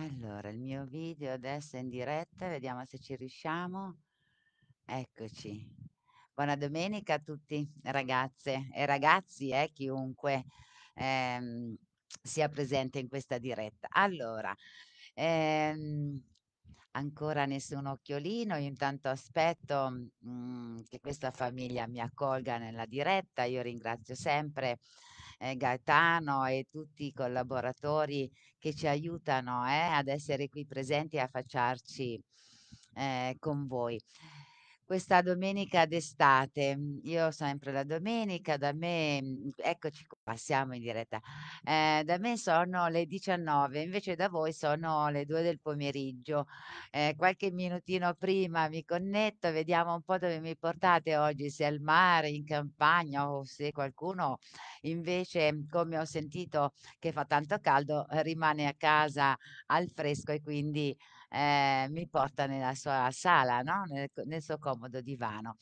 Allora, il mio video adesso è in diretta, vediamo se ci riusciamo. Eccoci. Buona domenica a tutti, ragazze e ragazzi, eh, chiunque ehm, sia presente in questa diretta. Allora, ehm, ancora nessun occhiolino, io intanto aspetto mh, mm, che questa famiglia mi accolga nella diretta, io ringrazio sempre eh, Gaetano e tutti i collaboratori che ci aiutano eh, ad essere qui presenti e affacciarci eh, con voi questa domenica d'estate. Mhmm, io sempre la domenica, da me, mhmm, eccoci qua, passiamo in diretta, eh, da me sono le 19, invece da voi sono le 2 del pomeriggio. Eh, qualche minutino prima mi connetto, vediamo un po' dove mi portate oggi, se al mare, in campagna o se qualcuno invece, mhmm, come ho sentito che fa tanto caldo, rimane a casa al fresco e quindi eh, mi porta nella sua sala, no? nel, nel suo comodo divano.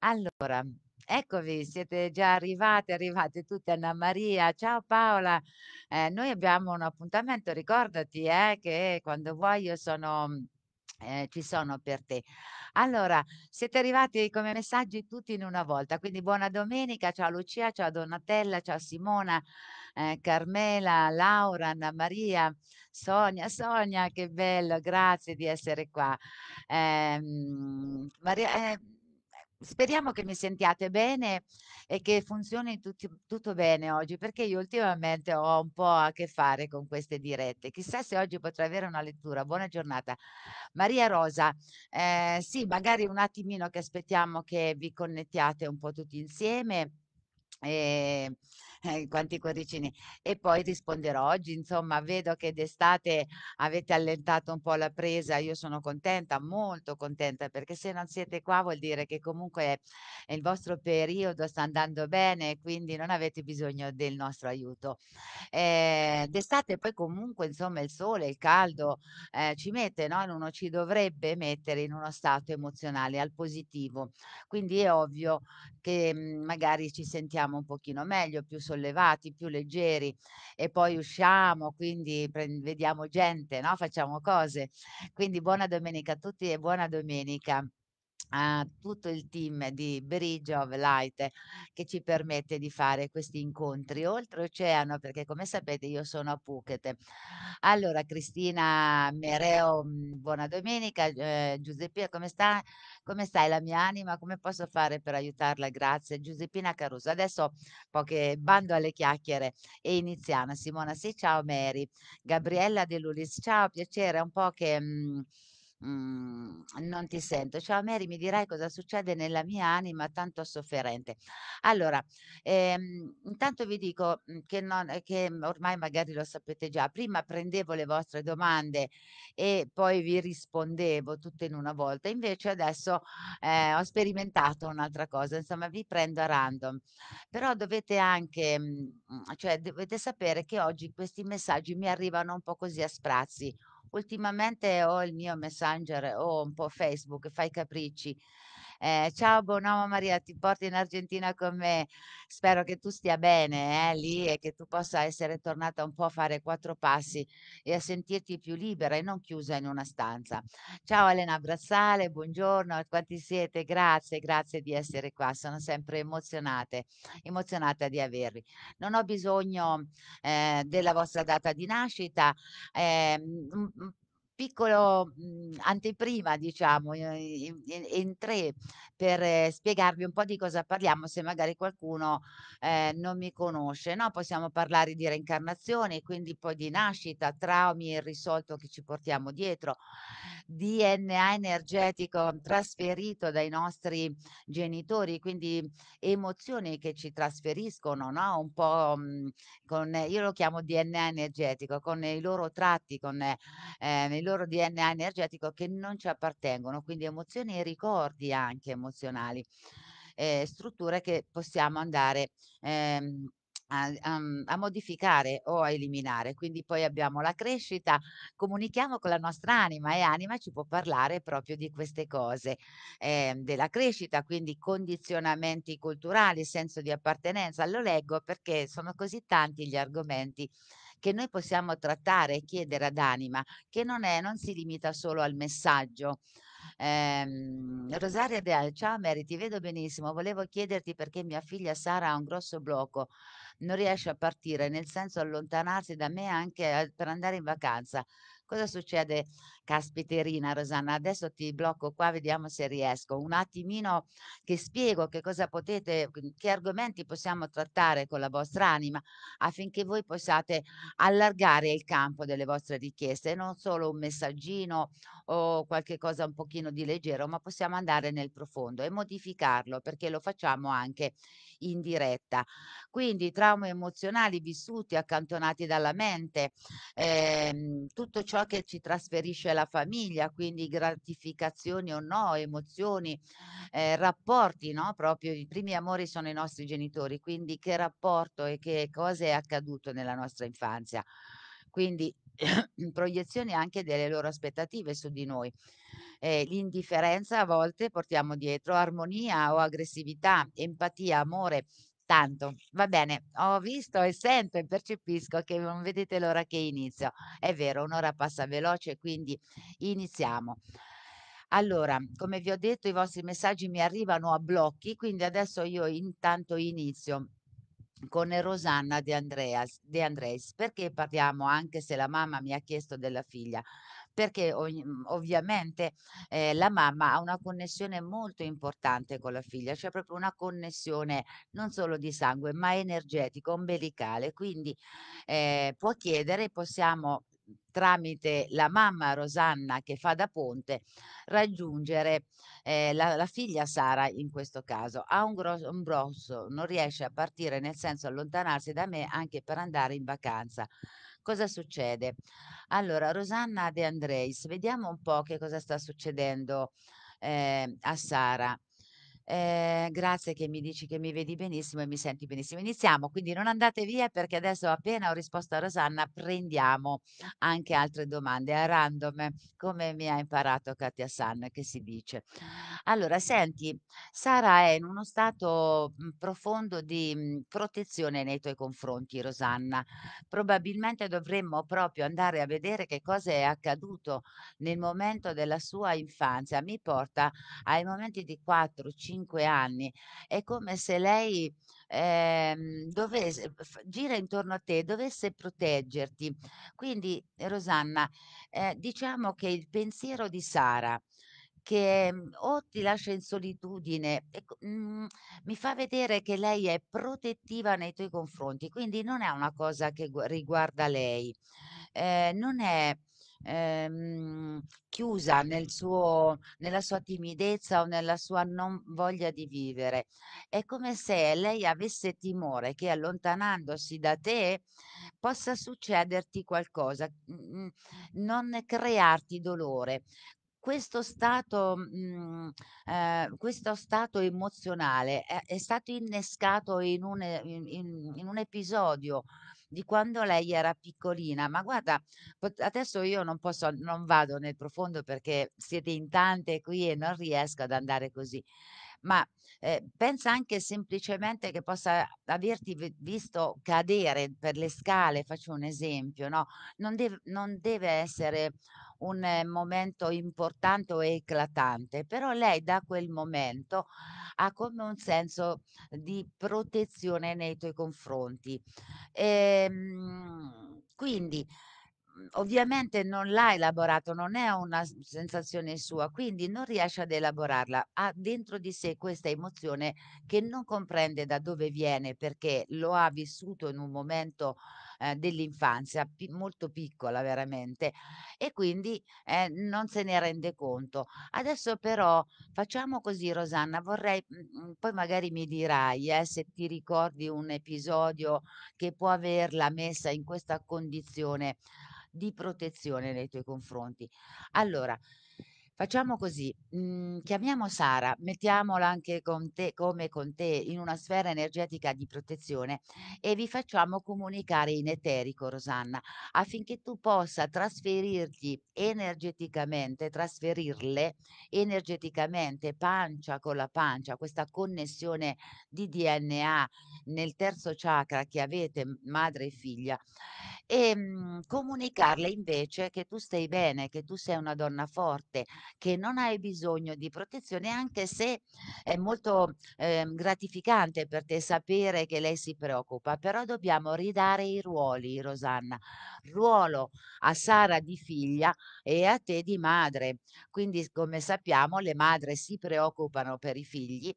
Allora, Eccovi, siete già arrivate, arrivate tutte Anna Maria. Ciao Paola, eh, noi abbiamo un appuntamento, ricordati eh, che quando vuoi io sono, eh, ci sono per te. Allora, siete arrivati come messaggi tutti in una volta, quindi buona domenica, ciao Lucia, ciao Donatella, ciao Simona, eh, Carmela, Laura, Anna Maria, Sonia, Sonia, che bello, grazie di essere qua. Eh, Maria, eh, speriamo che mi sentiate bene e che funzioni tutti, tutto bene oggi, perché io ultimamente ho un po' a che fare con queste dirette. Chissà se oggi potrei avere una lettura. Buona giornata. Maria Rosa, eh, sì, magari un attimino che aspettiamo che vi connettiate un po' tutti insieme. E, eh, quanti cuoricini e poi risponderò oggi insomma vedo che d'estate avete allentato un po' la presa io sono contenta molto contenta perché se non siete qua vuol dire che comunque il vostro periodo sta andando bene quindi non avete bisogno del nostro aiuto eh, d'estate poi comunque insomma il sole il caldo eh, ci mette no? non ci dovrebbe mettere in uno stato emozionale al positivo quindi è ovvio che mh, mm, magari ci sentiamo sentiamo un pochino meglio, più sollevati, più leggeri e poi usciamo, quindi prend- vediamo gente, no? facciamo cose. Quindi buona domenica a tutti e buona domenica a tutto il team di Bridge of Light che ci permette di fare questi incontri oltreoceano perché come sapete io sono a Phuket. Allora Cristina Mereo, mhmm, buona domenica, eh, Giuseppina come, sta, come stai la mia anima, come posso fare per aiutarla? Grazie Giuseppina Caruso. Adesso poche bando alle chiacchiere e iniziamo. Simona sì, ciao Mary, Gabriella De Lulis, ciao, piacere, è un po' che... Mh, mhmm, Mm, non ti sento. "Ciao Mary, mi dirai cosa succede nella mia anima tanto sofferente?" Allora, ehm, intanto vi dico, mm, che non eh, che ormai magari lo sapete già, prima prendevo le vostre domande e poi vi rispondevo tutte in una volta, invece adesso, ehm, ho sperimentato un'altra cosa, insomma vi prendo a random. Però dovete anche mm, cioè dovete sapere che oggi questi messaggi mi arrivano un po' così a sprazzi ultimamente ho il mio messenger o un po' Facebook, fai capricci eh, ciao Bonoma Maria, ti porti in Argentina con me, spero che tu stia bene eh, lì e che tu possa essere tornata un po' a fare quattro passi e a sentirti più libera e non chiusa in una stanza. Ciao Elena Brazzale, buongiorno, quanti siete? Grazie, grazie di essere qua, sono sempre emozionate, emozionata di avervi. Non ho bisogno eh, della vostra data di nascita, eh, piccolo, mhmm, anteprima diciamo, in in in 3 per eh, spiegarvi un po' di cosa parliamo, se magari qualcuno, ehm, non mi conosce, no, possiamo parlare di reincarnazione, quindi poi di nascita, traumi e che ci portiamo dietro, DNA energetico trasferito dai nostri genitori, quindi emozioni che ci trasferiscono, no, un po', mhmm, con io lo chiamo DNA energetico, con i loro tratti, con, ehm, loro DNA energetico che non ci appartengono, quindi emozioni e ricordi anche emozionali, eh, strutture che possiamo andare ehm, a, a, a, modificare o a eliminare. Quindi poi abbiamo la crescita, comunichiamo con la nostra anima e anima ci può parlare proprio di queste cose, eh, della crescita, quindi condizionamenti culturali, senso di appartenenza. Lo leggo perché sono così tanti gli argomenti che noi possiamo trattare e chiedere ad anima, che non, è, non si limita solo al messaggio. Eh, Rosaria Deal, ciao Mary, ti vedo benissimo. Volevo chiederti perché mia figlia Sara ha un grosso blocco, non riesce a partire, nel senso allontanarsi da me anche eh, per andare in vacanza. Cosa succede? Caspiterina Rosanna, adesso ti blocco qua, vediamo se riesco. Un attimino che spiego che cosa potete, mhmm, che argomenti possiamo trattare con la vostra anima affinché voi possiate allargare il campo delle vostre richieste, non solo un messaggino o qualche cosa un pochino di leggero, ma possiamo andare nel profondo e modificarlo perché lo facciamo anche in diretta. Quindi traumi emozionali vissuti, accantonati dalla mente, ehm, tutto ciò che ci trasferisce della famiglia, quindi gratificazioni o no, emozioni, eh, rapporti, no? Proprio i primi amori sono i nostri genitori, quindi che rapporto e che cosa è accaduto nella nostra infanzia. Quindi proiezioni anche delle loro aspettative su di noi. Eh, l'indifferenza a volte portiamo dietro armonia o aggressività, empatia, amore, Tanto, va bene, ho visto e sento e percepisco che non vedete l'ora che inizio. È vero, un'ora passa veloce, quindi iniziamo. Allora, come vi ho detto, i vostri messaggi mi arrivano a blocchi, quindi adesso io intanto inizio con Rosanna De, Andreas, De Andres, perché parliamo anche se la mamma mi ha chiesto della figlia perché mhmm, ovviamente eh, la mamma ha una connessione molto importante con la figlia, c'è cioè proprio una connessione non solo di sangue, ma energetica, ombelicale, quindi eh, può chiedere, possiamo tramite la mamma Rosanna che fa da ponte raggiungere eh, la, la, figlia Sara in questo caso. Ha un grosso, un grosso, non riesce a partire, nel senso allontanarsi da me anche per andare in vacanza. Cosa succede? Allora, Rosanna De Andreis, vediamo un po' che cosa sta succedendo eh, a Sara. Ehm, grazie che mi dici che mi vedi benissimo e mi senti benissimo. Iniziamo, quindi non andate via perché adesso appena ho risposto a Rosanna prendiamo anche altre domande a random, come mi ha imparato Katia San che si dice. Allora, senti, Sara è in uno stato profondo di protezione nei tuoi confronti, Rosanna. Probabilmente dovremmo proprio andare a vedere che cosa è accaduto nel momento della sua infanzia. Mi porta ai momenti di 4, 5 45 anni, è come se lei eh, dovesse, gira intorno a te, dovesse proteggerti. Quindi Rosanna, eh, diciamo che il pensiero di Sara che mm, o ti lascia in solitudine, ecco, mh, mm, mi fa vedere che lei è protettiva nei tuoi confronti, quindi non è una cosa che riguarda lei, eh, non è ehm, chiusa nel suo, nella sua timidezza o nella sua non voglia di vivere. È come se lei avesse timore che allontanandosi da te possa succederti qualcosa, mm, non crearti dolore. Questo stato, mh, mm, eh, questo stato, emozionale è, è, stato innescato in un, in, in un episodio di quando lei era piccolina. Ma guarda, adesso io non posso, non vado nel profondo perché siete in tante qui e non riesco ad andare così. Ma eh, pensa anche semplicemente che possa averti v- visto cadere per le scale, faccio un esempio, no? Non deve, non deve essere un eh, momento importante o eclatante, però lei da quel momento ha come un senso di protezione nei tuoi confronti. E, ehm, quindi mm, ovviamente non l'ha elaborato, non è una sensazione sua, quindi non riesce ad elaborarla. Ha dentro di sé questa emozione che non comprende da dove viene perché lo ha vissuto in un momento ehm, dell'infanzia, pi molto piccola veramente, e quindi, ehm, non se ne rende conto. Adesso però facciamo così Rosanna, vorrei mhmm, poi magari mi dirai, eh, se ti ricordi un episodio che può averla messa in questa condizione di protezione nei tuoi confronti. Allora Facciamo così, mhmm, chiamiamo Sara, mettiamola anche con te come con te in una sfera energetica di protezione e vi facciamo comunicare in eterico, Rosanna, affinché tu possa trasferirti energeticamente trasferirle energeticamente, pancia con la pancia, questa connessione di DNA nel terzo chakra che avete madre e figlia, ehm, comunicarle invece che tu stai bene, che tu sei una donna forte che non hai bisogno di protezione, anche se è molto eh, gratificante per te sapere che lei si preoccupa, però dobbiamo ridare i ruoli, Rosanna. Ruolo a Sara di figlia e a te di madre. Quindi, come sappiamo, le madri si preoccupano per i figli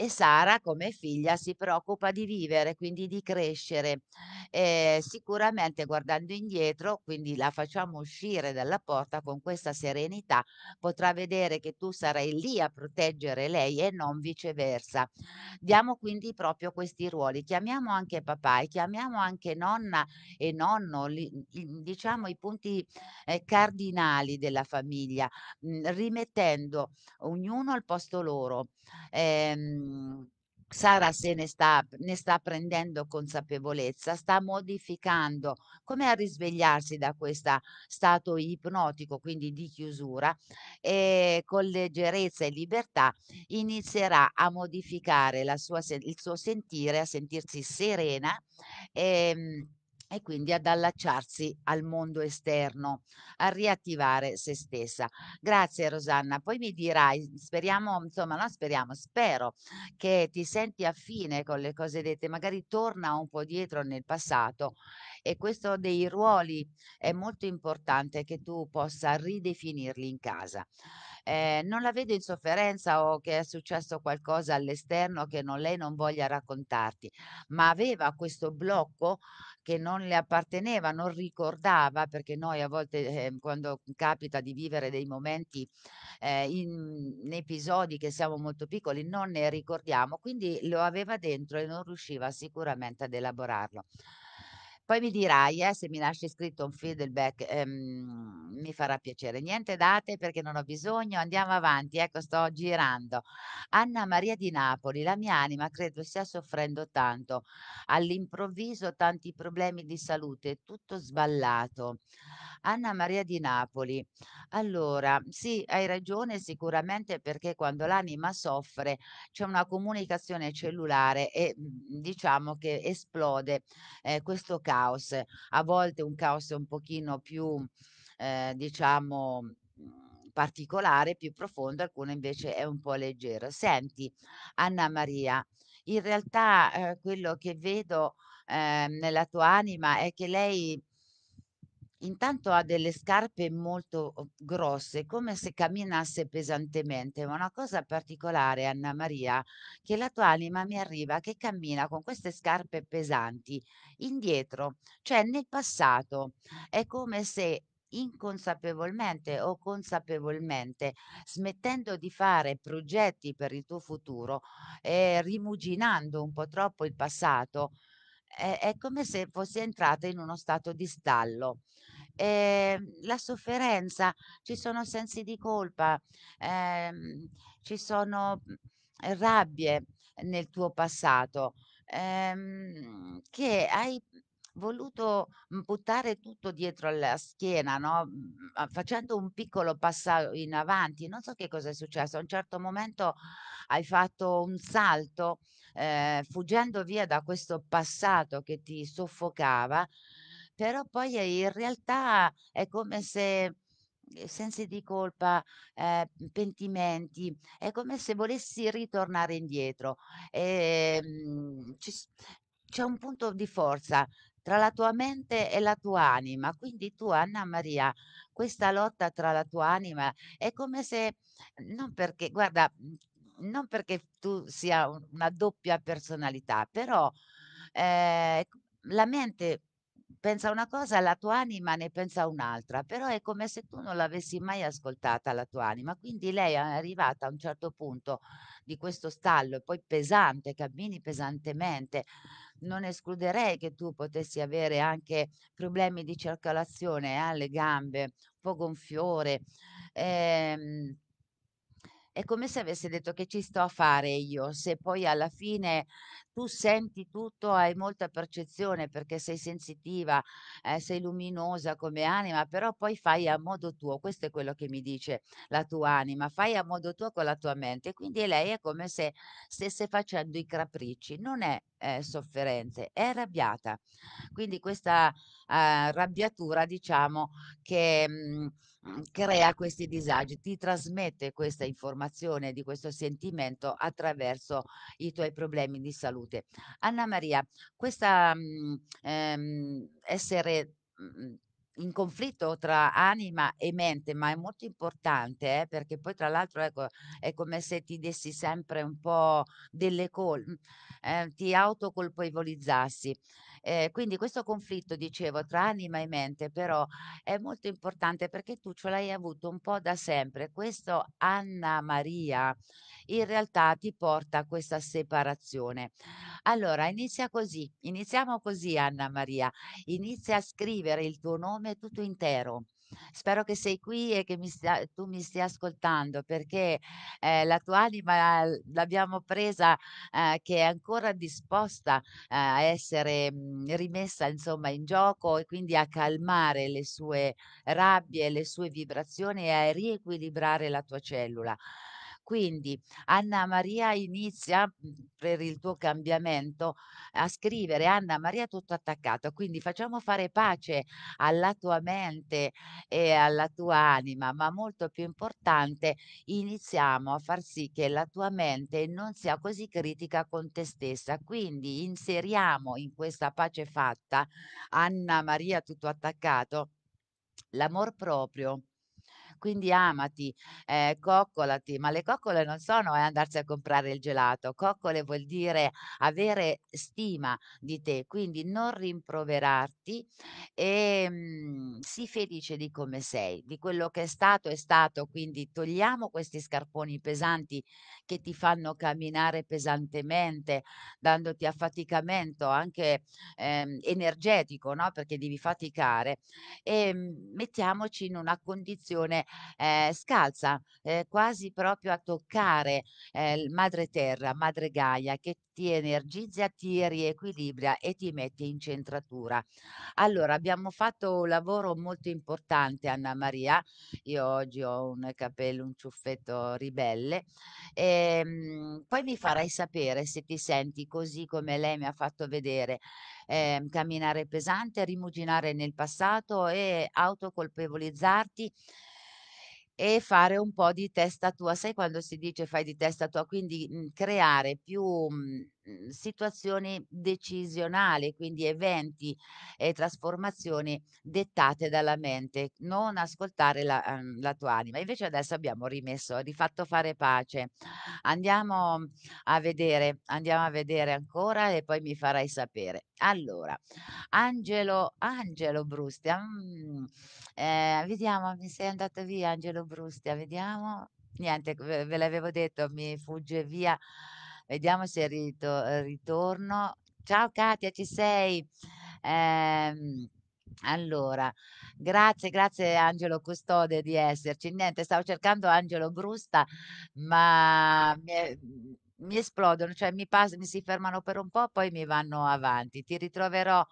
e Sara come figlia si preoccupa di vivere, quindi di crescere. Eh, sicuramente guardando indietro, quindi la facciamo uscire dalla porta con questa serenità, potrà vedere che tu sarai lì a proteggere lei e non viceversa. Diamo quindi proprio questi ruoli, chiamiamo anche papà e chiamiamo anche nonna e nonno, li, diciamo i punti eh, cardinali della famiglia, mh, mm, rimettendo ognuno al posto loro. Eh, Mm, Sara se ne sta, ne sta, prendendo consapevolezza, sta modificando come a risvegliarsi da questo stato ipnotico, quindi di chiusura, e con leggerezza e libertà inizierà a modificare sua, il suo sentire, a sentirsi serena. E, ehm, e quindi ad allacciarsi al mondo esterno, a riattivare se stessa. Grazie Rosanna, poi mi dirai, speriamo, insomma, no, speriamo, spero che ti senti affine con le cose dette, magari torna un po' dietro nel passato e questo dei ruoli è molto importante che tu possa ridefinirli in casa eh, non la vedo in sofferenza o che è successo qualcosa all'esterno che non, lei non voglia raccontarti, ma aveva questo blocco che non le apparteneva, non ricordava, perché noi a volte eh, quando capita di vivere dei momenti eh, in, in episodi che siamo molto piccoli non ne ricordiamo, quindi lo aveva dentro e non riusciva sicuramente ad elaborarlo. Poi mi dirai, eh, se mi lasci scritto un feedback, ehm, mi farà piacere. Niente date perché non ho bisogno, andiamo avanti, ecco, sto girando. Anna Maria di Napoli, la mia anima credo stia soffrendo tanto. All'improvviso tanti problemi di salute, tutto sballato. Anna Maria di Napoli. Allora, sì, hai ragione sicuramente perché quando l'anima soffre c'è una comunicazione cellulare e mhmm, diciamo che esplode eh, questo caos. A volte un caos un pochino più, eh, diciamo, mhmm, particolare, più profondo, alcuno invece è un po' leggero. Senti, Anna Maria, in realtà eh, quello che vedo eh, nella tua anima è che lei Intanto ha delle scarpe molto uhm, grosse, come se camminasse pesantemente, ma una cosa particolare, Anna Maria, che la tua anima mi arriva che cammina con queste scarpe pesanti indietro, cioè nel passato. È come se inconsapevolmente o consapevolmente, smettendo di fare progetti per il tuo futuro e eh, rimuginando un po' troppo il passato, è, è come se fossi entrata in uno stato di stallo eh, la sofferenza, ci sono sensi di colpa, ehm, ci sono mhmm, rabbie nel tuo passato ehm, che hai voluto mhmm, buttare tutto dietro alla schiena, no? Mhmm, facendo un piccolo passo in avanti. Non so che cosa è successo. A un certo momento hai fatto un salto, eh, fuggendo via da questo passato che ti soffocava però poi ehm, in realtà è come se ehm, sensi di colpa, ehm, pentimenti, è come se volessi ritornare indietro. E, ehm, ci c'è un punto di forza tra la tua mente e la tua anima, quindi tu Anna Maria, questa lotta tra la tua anima è come se non perché guarda, mhmm, non perché tu sia una doppia personalità, però, ehm, la mente pensa una cosa, la tua anima ne pensa un'altra, però è come se tu non l'avessi mai ascoltata la tua anima. Quindi lei è arrivata a un certo punto di questo stallo e poi pesante, cammini pesantemente. Non escluderei che tu potessi avere anche problemi di circolazione eh, alle gambe, un po' gonfiore. Ehm, è come se avesse detto che ci sto a fare io, se poi alla fine tu senti tutto, hai molta percezione perché sei sensitiva, eh, sei luminosa come anima, però poi fai a modo tuo, questo è quello che mi dice la tua anima, fai a modo tuo con la tua mente, quindi lei è come se stesse facendo i capricci, non è eh, sofferente, è arrabbiata. Quindi questa eh, arrabbiatura diciamo che... Mh, mm, Mm, crea questi disagi, ti trasmette questa informazione di questo sentimento attraverso i tuoi problemi di salute. Anna Maria, questa mm, ehm, essere mm, in conflitto tra anima e mente, ma è molto importante eh, perché poi tra l'altro ecco, è come se ti dessi sempre un po' delle colpe, eh, ti autocolpevolizzassi. Eh, quindi questo conflitto, dicevo, tra anima e mente però è molto importante perché tu ce l'hai avuto un po' da sempre. Questo Anna Maria in realtà ti porta a questa separazione. Allora, inizia così, iniziamo così Anna Maria, inizia a scrivere il tuo nome tutto intero Spero che sei qui e che mi stia tu mi stia ascoltando perché, ehm, la tua anima l'abbiamo presa, ehm, che è ancora disposta, ehm, a essere, mhmm, rimessa insomma in gioco e quindi a calmare le sue rabbie, le sue vibrazioni e a riequilibrare la tua cellula. Quindi Anna Maria inizia mhmm, per il tuo cambiamento a scrivere Anna Maria tutto attaccato, quindi facciamo fare pace alla tua mente e alla tua anima, ma molto più importante iniziamo a far sì che la tua mente non sia così critica con te stessa, quindi inseriamo in questa pace fatta Anna Maria tutto attaccato l'amor proprio quindi amati, ehm, coccolati, ma le coccole non sono, eh, andarsi a comprare il gelato, coccole vuol dire avere stima di te, quindi non rimproverarti, ehm, sii felice di come sei, di quello che è stato è stato, quindi togliamo questi scarponi pesanti che ti fanno camminare pesantemente, dandoti affaticamento anche, ehm, energetico, no, perché devi faticare, e mm, mettiamoci in una condizione eh, scalza, eh, quasi proprio a toccare eh, madre terra, madre Gaia, che ti energizza, ti riequilibra e ti mette in centratura. Allora, abbiamo fatto un lavoro molto importante, Anna Maria. Io oggi ho un capello, un ciuffetto ribelle. E, ehm, poi mi farai sapere se ti senti così come lei mi ha fatto vedere. Eh, camminare pesante, rimuginare nel passato e autocolpevolizzarti e fare un po' di testa tua. Sai quando si dice fai di testa tua? Quindi, mhmm, creare più, mhmm Mhmm, situazioni decisionali, quindi eventi e trasformazioni dettate dalla mente, non ascoltare la, ehm, la tua anima. Invece adesso abbiamo rimesso, rifatto fare pace. Andiamo mhmm, a vedere, andiamo a vedere ancora e poi mi farai sapere. Allora, Angelo, Angelo Brustia, mm, eh, vediamo, mi sei andato via Angelo Brustia, vediamo niente, ve l'avevo detto, mi fugge via Vediamo se rito- eh, ritorno. Ciao Katia, ci sei? Ehm, allora, grazie, grazie Angelo Custode di esserci. Niente, stavo cercando Angelo Brusta, ma mi è- mi esplodono, cioè mi pas mi si fermano per un po', poi mi vanno avanti. Ti ritroverò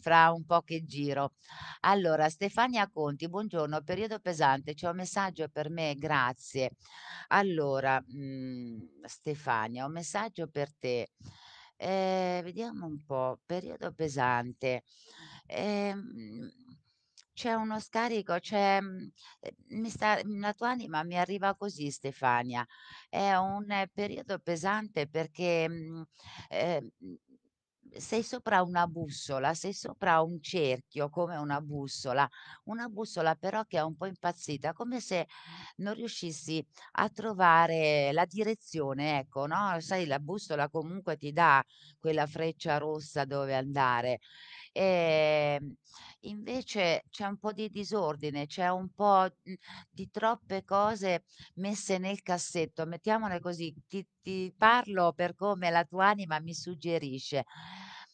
fra un po' che giro. Allora, Stefania Conti, buongiorno, periodo pesante, c'è un messaggio per me, grazie. Allora, mh, mhmm, Stefania, un messaggio per te. Eh, vediamo un po', periodo pesante. Eh, c'è uno scarico, c'è mhmm, eh, mi sta la tua anima mi arriva così Stefania. È un eh, periodo pesante perché, mhmm, eh, mhmm, sei sopra una bussola, sei sopra un cerchio come una bussola, una bussola però che è un po' impazzita, come se non riuscissi a trovare la direzione, ecco, no, sai la bussola comunque ti dà quella freccia rossa dove andare. Ehm, invece c'è un po' di disordine, c'è un po', mhmm, di troppe cose messe nel cassetto, mettiamola così, ti ti parlo per come la tua anima mi suggerisce.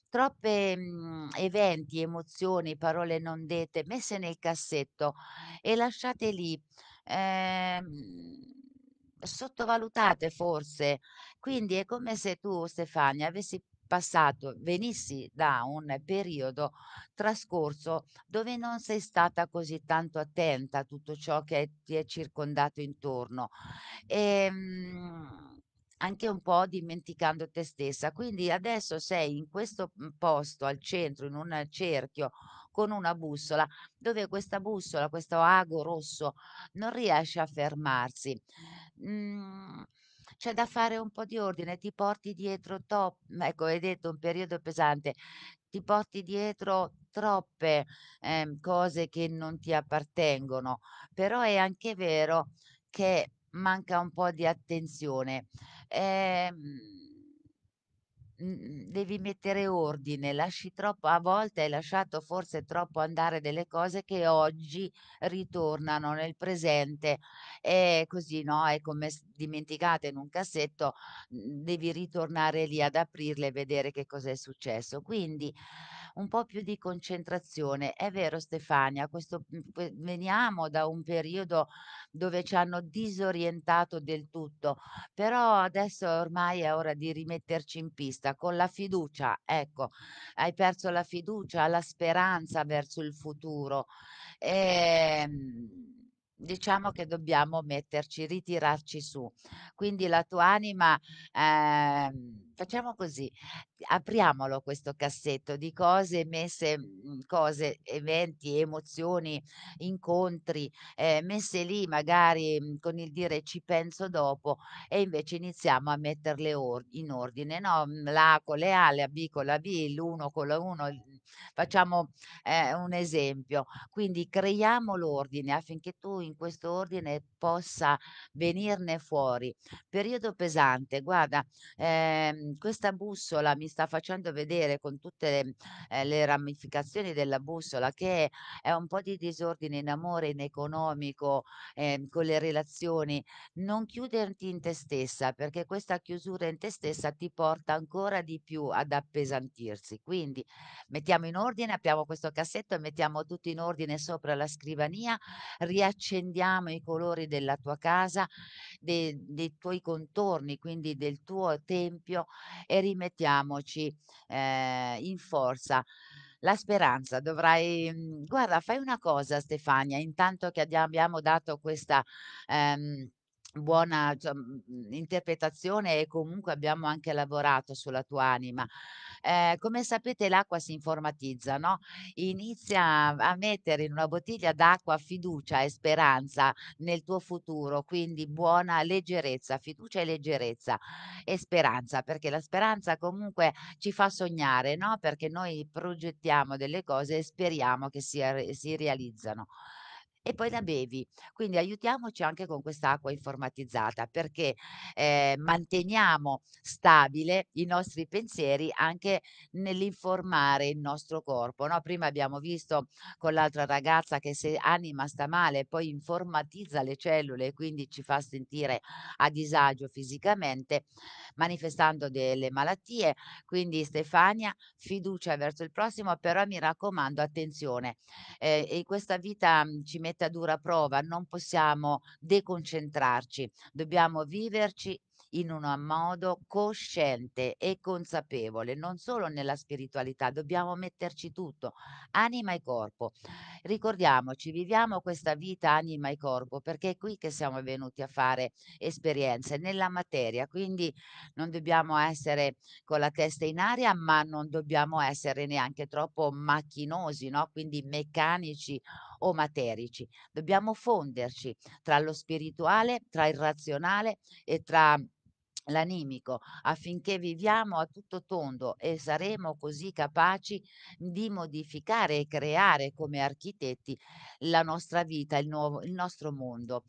Troppe, mhmm, eventi, emozioni, parole non dette messe nel cassetto e lasciate lì, ehm, sottovalutate forse. Quindi è come se tu, Stefania, avessi passato, venissi da un periodo trascorso dove non sei stata così tanto attenta a tutto ciò che ti è circondato intorno. E, ehm, anche un po' dimenticando te stessa. Quindi adesso sei in questo mhmm, posto al centro, in un cerchio, con una bussola, dove questa bussola, questo ago rosso, non riesce a fermarsi. Mm, c'è da fare un po' di ordine, ti porti dietro top, mhmm, ecco, hai detto un periodo pesante, ti porti dietro troppe ehm, cose che non ti appartengono, però è anche vero che manca un po' di attenzione. Ehm, Mhmm, devi mettere ordine, lasci troppo a volte hai lasciato forse troppo andare delle cose che oggi ritornano nel presente. e così, no, è come s dimenticate in un cassetto, mhmm, devi ritornare lì ad aprirle e vedere che cosa è successo. Quindi un po' più di concentrazione. È vero Stefania, questo, mhmm, veniamo da un periodo dove ci hanno disorientato del tutto, però adesso ormai è ora di rimetterci in pista con la fiducia. Ecco, hai perso la fiducia, la speranza verso il futuro. E... Eh. Ehm, diciamo che dobbiamo metterci, ritirarci su. Quindi la tua anima, ehm, facciamo così, apriamolo questo cassetto di cose messe, mhmm, cose, eventi, emozioni, incontri, eh, messe lì magari mhmm, con il dire ci penso dopo e invece iniziamo a metterle or- in ordine, no? Mhmm, la con le A, la B con la B, l'uno con la 1 Facciamo eh, un esempio, quindi creiamo l'ordine affinché tu in questo ordine possa venirne fuori. Periodo pesante, guarda, ehm, questa bussola mi sta facendo vedere con tutte le, eh, le ramificazioni della bussola che è un po' di disordine in amore, in economico, eh, con le relazioni. Non chiuderti in te stessa perché questa chiusura in te stessa ti porta ancora di più ad appesantirsi. Quindi mettiamo mettiamo in ordine, apriamo questo cassetto e mettiamo tutto in ordine sopra la scrivania, riaccendiamo i colori della tua casa, dei, dei tuoi contorni, quindi del tuo tempio e rimettiamoci eh, in forza la speranza. Dovrai, mm, guarda, fai una cosa Stefania, intanto che abbiamo dato questa... Ehm, buona cioè, mhmm, mhmm, interpretazione e comunque abbiamo anche lavorato sulla tua anima. Ehm, come sapete l'acqua si informatizza, no, inizia a mettere in una bottiglia d'acqua fiducia e speranza nel tuo futuro, quindi buona leggerezza, fiducia e leggerezza e speranza, perché la speranza comunque ci fa sognare, no, perché noi progettiamo delle cose e speriamo che si ar si realizzano e poi la bevi. Quindi aiutiamoci anche con quest'acqua informatizzata perché eh, manteniamo stabile i nostri pensieri anche nell'informare il nostro corpo. No? Prima abbiamo visto con l'altra ragazza che se anima sta male poi informatizza le cellule e quindi ci fa sentire a disagio fisicamente, manifestando delle malattie. Quindi Stefania, fiducia verso il prossimo, però mi raccomando, attenzione, eh, in questa vita mm, ci mette meta a dura prova, non possiamo deconcentrarci, dobbiamo viverci in un modo cosciente e consapevole, non solo nella spiritualità, dobbiamo metterci tutto, anima e corpo. Ricordiamoci, viviamo questa vita anima e corpo perché è qui che siamo venuti a fare esperienze nella materia, quindi non dobbiamo essere con la testa in aria, ma non dobbiamo essere neanche troppo macchinosi, no? quindi meccanici o materici. Dobbiamo fonderci tra lo spirituale, tra il razionale e tra l'animico, affinché viviamo a tutto tondo e saremo così capaci di modificare e creare come architetti la nostra vita, il, nuovo, il nostro mondo.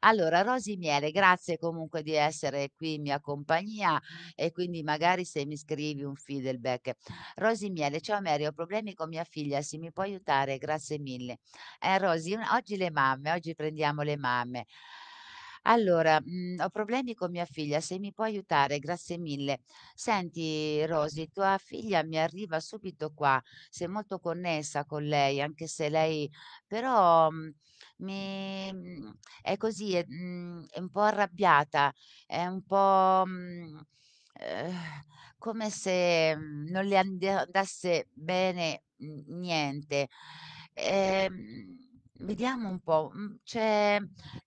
Allora, Rosy Miele, grazie comunque di essere qui in mia compagnia e quindi magari se mi scrivi un feedback. Rosy Miele, ciao Mary, ho problemi con mia figlia, se mi puoi aiutare, grazie mille. Eh, Rosi, oggi le mamme, oggi prendiamo le mamme. Allora, mhmm, ho problemi con mia figlia, se mi puoi aiutare, grazie mille. Senti Rosy, tua figlia mi arriva subito qua, sei molto connessa con lei, anche se lei però, mhmm, mi mhmm, è così, è mhmm, è un po' arrabbiata, è un po', mhmm, uhm, come se, mhmm, non le andasse bene n mhmm, niente. Eh, Vediamo un po', mhmm, c'è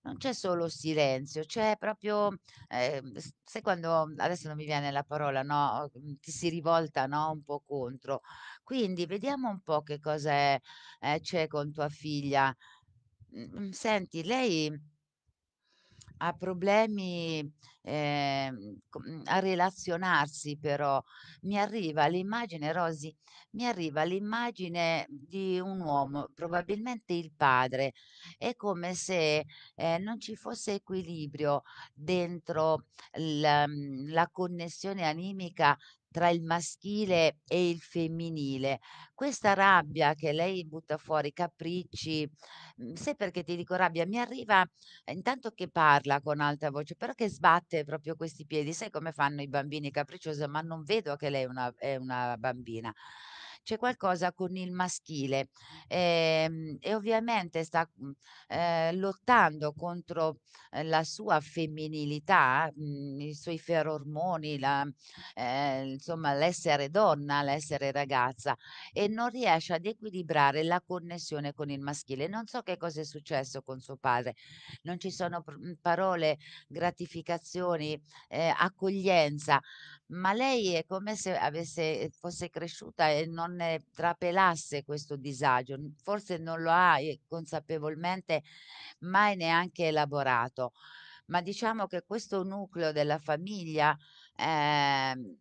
non c'è solo silenzio, c'è proprio ehm, sai quando mhmm, adesso non mi viene la parola, no, mhmm, ti si rivolta, no, un po' contro. Quindi vediamo un po' che cosa è eh, c'è con tua figlia. Mh, senti, lei ha problemi eh, a relazionarsi però, mi arriva l'immagine, Rosy, mi arriva l'immagine di un uomo, probabilmente il padre, è come se eh, non ci fosse equilibrio dentro la, mhmm, la connessione animica tra il maschile e il femminile. Questa rabbia che lei butta fuori, capricci, mm, sai perché ti dico rabbia? Mi arriva eh, intanto che parla con alta voce, però che sbatte proprio questi piedi, sai come fanno i bambini capricciosi, ma non vedo che lei è una è una bambina c'è qualcosa con il maschile ehm, e ovviamente sta mhmm, eh, lottando contro eh, la sua femminilità, mh, mhmm, i suoi ferormoni, la, eh, insomma l'essere donna, l'essere ragazza e non riesce ad equilibrare la connessione con il maschile. Non so che cosa è successo con suo padre, non ci sono mhmm, parole, gratificazioni, eh, accoglienza, ma lei è come se avesse, fosse cresciuta e non non trapelasse questo disagio, forse non lo ha consapevolmente mai neanche elaborato, ma diciamo che questo nucleo della famiglia eh,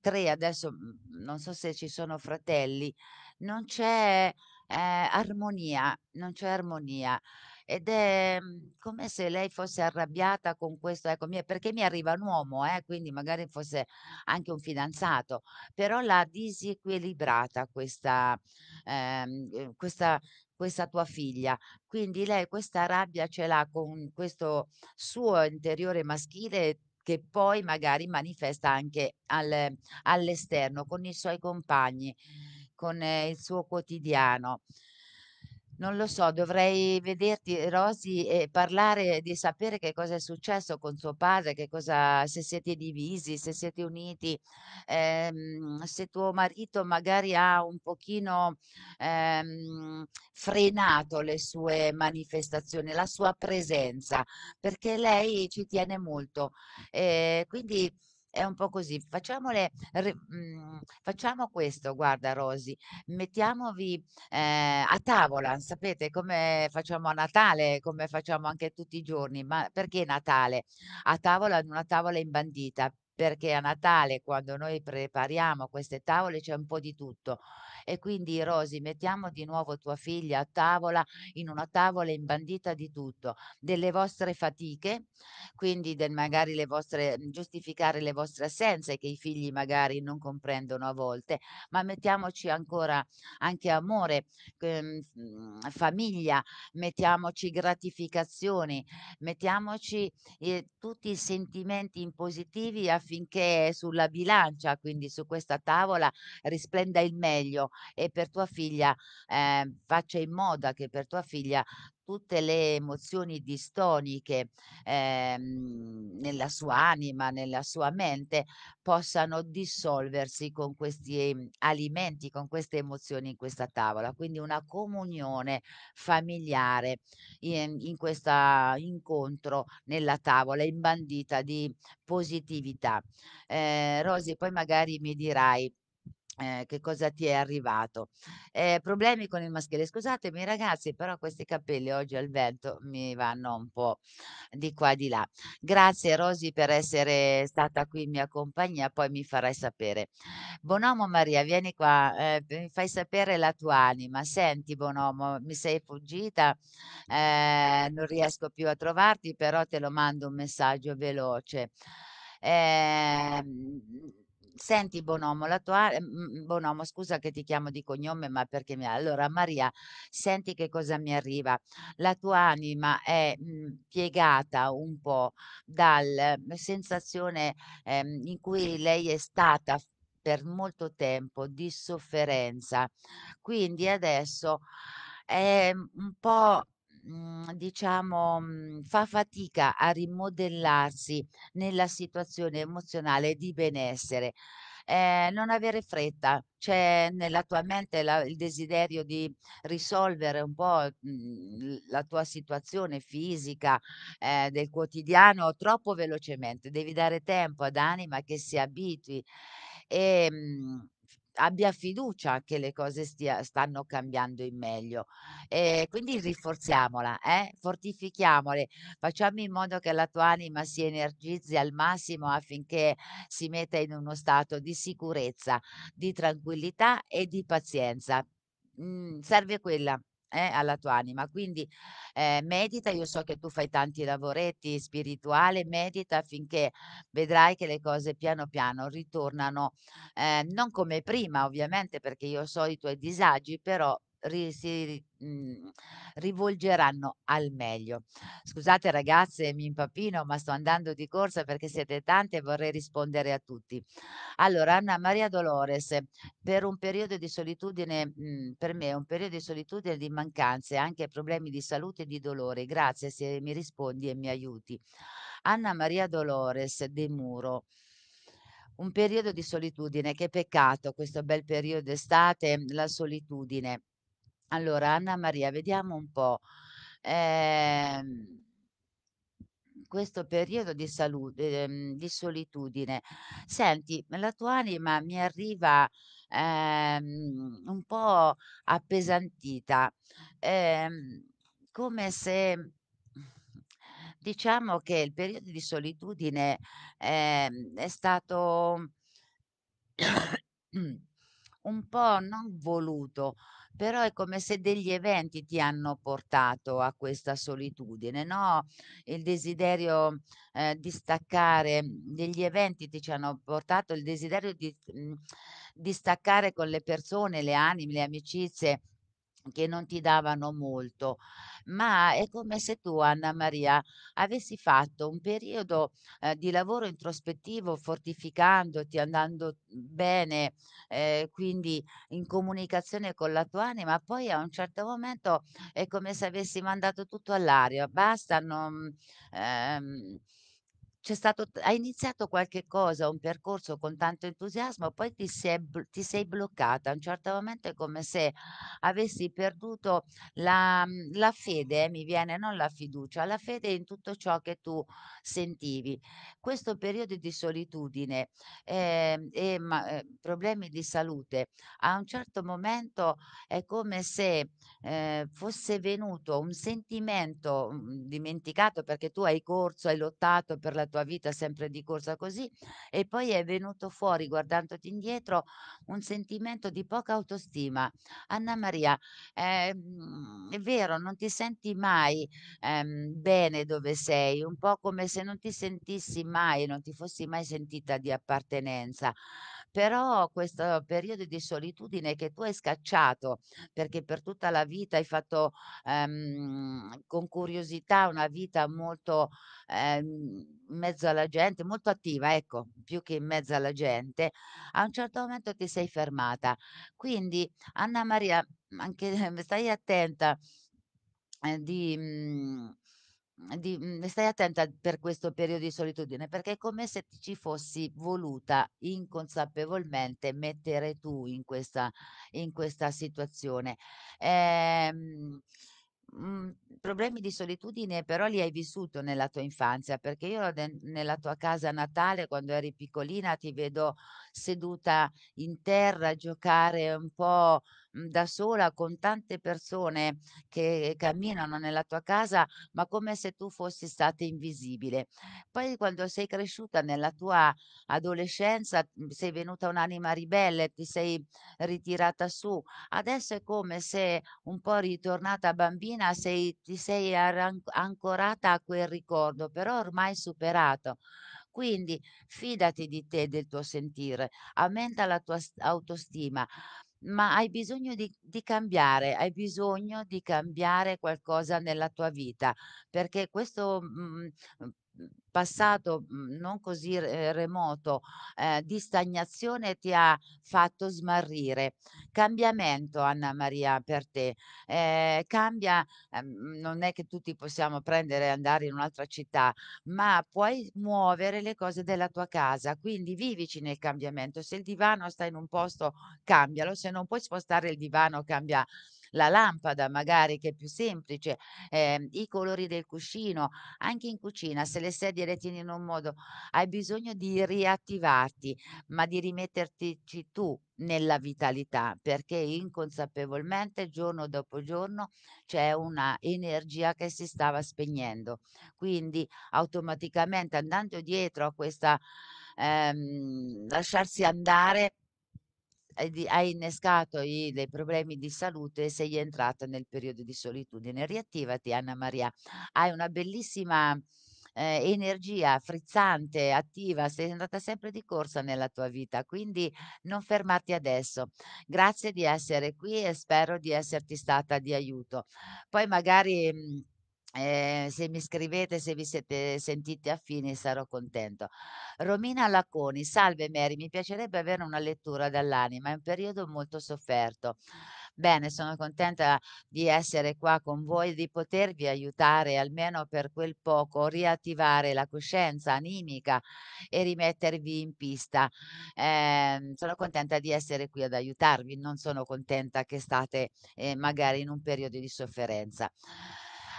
tre adesso mm, non so se ci sono fratelli, non c'è eh, armonia, non c'è armonia ed è mhmm, come se lei fosse arrabbiata con questo, ecco, perché mi arriva un uomo, eh, quindi magari fosse anche un fidanzato, però l'ha disequilibrata questa, ehm, ehm, questa, questa tua figlia. Quindi lei questa rabbia ce l'ha con questo suo interiore maschile che poi magari manifesta anche al- all'esterno, con i suoi compagni, con eh, il suo quotidiano. Non lo so, dovrei vederti Rosy e parlare di sapere che cosa è successo con suo padre, che cosa, se siete divisi, se siete uniti, ehm, se tuo marito magari ha un pochino ehm, frenato le sue manifestazioni, la sua presenza, perché lei ci tiene molto. Eh, quindi è un po' così. Facciamole, re, mh, mhmm, facciamo questo, guarda Rosy, mettiamovi eh, a tavola, sapete come facciamo a Natale, come facciamo anche tutti i giorni, ma perché Natale? A tavola, una tavola imbandita, perché a Natale, quando noi prepariamo queste tavole, c'è un po' di tutto. E quindi Rosi mettiamo di nuovo tua figlia a tavola, in una tavola imbandita di tutto, delle vostre fatiche, quindi del magari le vostre, mhmm, giustificare le vostre assenze che i figli magari non comprendono a volte, ma mettiamoci ancora anche amore, ehm, famiglia, mettiamoci gratificazioni, mettiamoci eh, tutti i sentimenti in positivi affinché sulla bilancia, quindi su questa tavola, risplenda il meglio e per tua figlia eh, faccia in modo che per tua figlia tutte le emozioni distoniche ehm, nella sua anima, nella sua mente, possano dissolversi con questi mhmm, alimenti, con queste emozioni in questa tavola. Quindi una comunione familiare in, in questo incontro nella tavola, imbandita di positività. Eh, Rosi, poi magari mi dirai eh, che cosa ti è arrivato? Eh, problemi con il maschile, scusatemi ragazzi, però questi capelli oggi al vento mi vanno un po' di qua e di là. Grazie Rosy per essere stata qui in mia compagnia, poi mi farai sapere. Bonomo Maria, vieni qua, eh, mi fai sapere la tua anima. Senti Bonomo, mi sei fuggita, eh, non riesco più a trovarti, però te lo mando un messaggio veloce. Eh, Senti Bonomo, la tua, ehm, Bonomo scusa che ti chiamo di cognome, ma perché mi allora Maria, senti che cosa mi arriva: la tua anima è, mhmm, piegata un po' dal mhmm, sensazione, ehm, in cui lei è stata per molto tempo di sofferenza. Quindi adesso è un po' Mhmm, diciamo, mhmm, fa fatica a rimodellarsi nella situazione emozionale di benessere. Ehm, non avere fretta, c'è nella tua mente la il desiderio di risolvere un po', mhmm, la tua situazione fisica, ehm, del quotidiano troppo velocemente. Devi dare tempo ad anima che si abitui, ehm abbia fiducia che le cose stia stanno cambiando in meglio. E eh, quindi rinforziamola, eh, fortifichiamole, facciamo in modo che la tua anima si energizzi al massimo affinché si metta in uno stato di sicurezza, di tranquillità e di pazienza. Mhmm, serve quella eh, alla tua anima. Quindi eh, medita, io so che tu fai tanti lavoretti spirituali, medita affinché vedrai che le cose piano piano ritornano, eh, non come prima ovviamente perché io so i tuoi disagi, però ri si, mhmm, rivolgeranno al meglio. Scusate ragazze, mi impapino, ma sto andando di corsa perché siete tante e vorrei rispondere a tutti. Allora, Anna Maria Dolores, per un periodo di solitudine, mhmm, per me è un periodo di solitudine, di mancanze, anche problemi di salute e di dolore. Grazie se mi rispondi e mi aiuti. Anna Maria Dolores De Muro. Un periodo di solitudine, che peccato, questo bel periodo estate, la solitudine. Allora, Anna Maria, vediamo un po'. Ehm, questo periodo di salute ehm, di solitudine. Senti, la tua anima mi arriva, ehm, un po' appesantita, ehm, come se diciamo che il periodo di solitudine, ehm, è stato un po' non voluto, però è come se degli eventi ti hanno portato a questa solitudine, no? Il desiderio eh, di staccare, mm, degli eventi ti ci hanno portato il desiderio di, mh, mm, di staccare con le persone, le anime, le amicizie che non ti davano molto, ma è come se tu, Anna Maria, avessi fatto un periodo, ehm, di lavoro introspettivo fortificandoti, andando bene, ehm, quindi in comunicazione con la tua anima, poi a un certo momento è come se avessi mandato tutto all'aria: "Basta, non" ehm c'è stato, hai iniziato qualche cosa, un percorso con tanto entusiasmo, poi ti sei, ti sei bloccata. A un certo momento è come se avessi perduto la, mhmm, la fede, eh, mi viene, non la fiducia, la fede in tutto ciò che tu sentivi. Questo periodo di solitudine eh, e ma- eh, problemi di salute, a un certo momento è come se eh, fosse venuto un sentimento mhmm, dimenticato perché tu hai corso, hai lottato per la tua tua vita sempre di corsa così e poi è venuto fuori guardandoti indietro un sentimento di poca autostima. Anna Maria, eh, è vero, non ti senti mai ehm, bene dove sei, un po' come se non ti sentissi mai, non ti fossi mai sentita di appartenenza. Però questo periodo di solitudine che tu hai scacciato, perché per tutta la vita hai fatto ehm, con curiosità una vita molto ehm, in mezzo alla gente, molto attiva, ecco, più che in mezzo alla gente, a un certo momento ti sei fermata. Quindi, Anna Maria, anche stai attenta eh, di, mh, mm, di mhmm, stai attenta per questo periodo di solitudine, perché è come se ci fossi voluta inconsapevolmente mettere tu in questa, in questa situazione. Ehm, mhmm, problemi di solitudine però li hai vissuto nella tua infanzia, perché io de- nella tua casa natale, quando eri piccolina, ti vedo seduta in terra a giocare un po' mhmm, da sola con tante persone che camminano nella tua casa, ma come se tu fossi stata invisibile. Poi quando sei cresciuta nella tua adolescenza mhmm, sei venuta un'anima ribelle, ti sei ritirata su. Adesso è come se un po' ritornata bambina sei, ti sei ancorata a quel ricordo, però ormai superato. Quindi fidati di te, del tuo sentire, aumenta la tua autostima, ma hai bisogno di, di, cambiare, hai bisogno di cambiare qualcosa nella tua vita, perché questo mh, mm, Mhmm, passato mhmm, non così remoto eh, di stagnazione ti ha fatto smarrire. Cambiamento, Anna Maria, per te. Eh, cambia, ehm, non è che tutti possiamo prendere e andare in un'altra città, ma puoi muovere le cose della tua casa, quindi vivici nel cambiamento. Se il divano sta in un posto, cambialo, se non puoi spostare il divano, cambia la lampada magari che è più semplice, eh, i colori del cuscino, anche in cucina se le sedie le tieni in un modo, hai bisogno di riattivarti, ma di rimetterti tu nella vitalità, perché inconsapevolmente giorno dopo giorno c'è una energia che si stava spegnendo. Quindi automaticamente andando dietro a questa ehm, lasciarsi andare hai innescato i dei problemi di salute, sei entrata nel periodo di solitudine. Riattivati, Anna Maria. Hai una bellissima, ehm, energia frizzante, attiva, sei andata sempre di corsa nella tua vita, quindi non fermarti adesso. Grazie di essere qui e spero di esserti stata di aiuto. Poi magari, mhmm eh, se mi scrivete, se vi siete sentiti affini, sarò contento. Romina Laconi, salve Mary, mi piacerebbe avere una lettura dall'anima, è un periodo molto sofferto. Bene, sono contenta di essere qua con voi, di potervi aiutare almeno per quel poco, riattivare la coscienza animica e rimettervi in pista. Eh, sono contenta di essere qui ad aiutarvi, non sono contenta che state eh, magari in un periodo di sofferenza.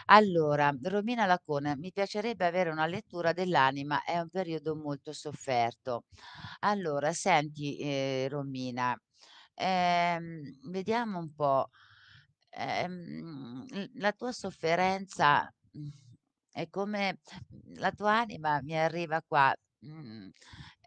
Allora, Romina Lacone, mi piacerebbe avere una lettura dell'anima, è un periodo molto sofferto. Allora, senti, ehm, Romina, ehm, vediamo un po', ehm, la tua sofferenza, è come la tua anima mi arriva qua, mm,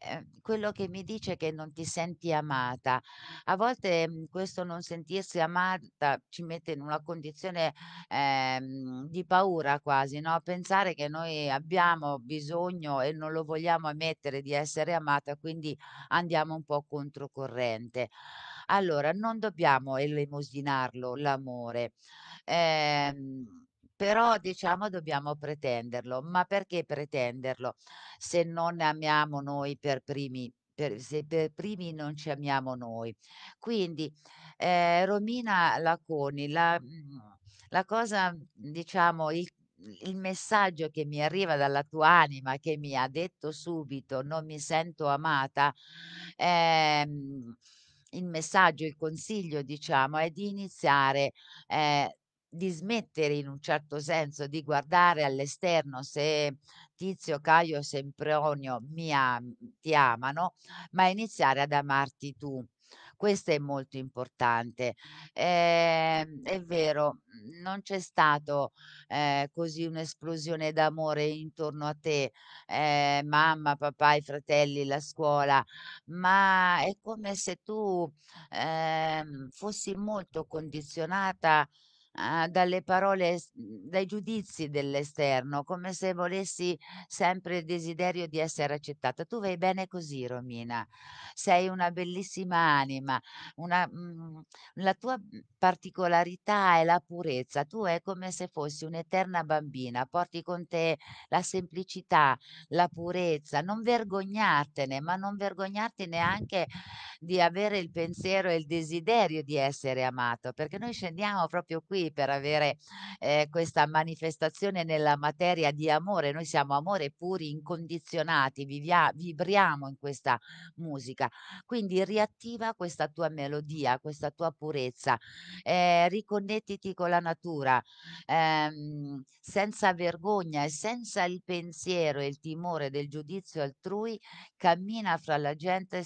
Ehm, quello che mi dice che non ti senti amata. A volte mhmm, questo non sentirsi amata ci mette in una condizione ehm, di paura quasi, no? Pensare che noi abbiamo bisogno e non lo vogliamo ammettere di essere amata, quindi andiamo un po' controcorrente. Allora, non dobbiamo elemosinarlo l'amore. Eh, però diciamo dobbiamo pretenderlo. Ma perché pretenderlo se non amiamo noi per primi? Per, se per primi non ci amiamo noi. Quindi eh, Romina Laconi, la, mm, la cosa, diciamo, il il messaggio che mi arriva dalla tua anima che mi ha detto subito non mi sento amata, ehm, il messaggio, il consiglio diciamo è di iniziare eh, di smettere in un certo senso di guardare all'esterno se Tizio, Caio, Sempronio mi am- mhmm, ti amano, ma iniziare ad amarti tu. Questo è molto importante. Eh, è vero, non c'è stato eh, così un'esplosione d'amore intorno a te, eh, mamma, papà, i fratelli, la scuola, ma è come se tu ehm, fossi molto condizionata dalle parole mhmm, dai giudizi dell'esterno, come se volessi sempre il desiderio di essere accettata. Tu vai bene così, Romina, sei una bellissima anima, una mhmm, la tua, mhmm, particolarità è la purezza. Tu è come se fossi un'eterna bambina, porti con te la semplicità, la purezza, non vergognartene, ma non vergognarti neanche di avere il pensiero e il desiderio di essere amato, perché noi scendiamo proprio qui per avere eh, questa manifestazione nella materia di amore. Noi siamo amore puri, incondizionati, vivia- vibriamo in questa musica. Quindi riattiva questa tua melodia, questa tua purezza, eh, riconnettiti con la natura ehm, senza vergogna e senza il pensiero e il timore del giudizio altrui, cammina fra la gente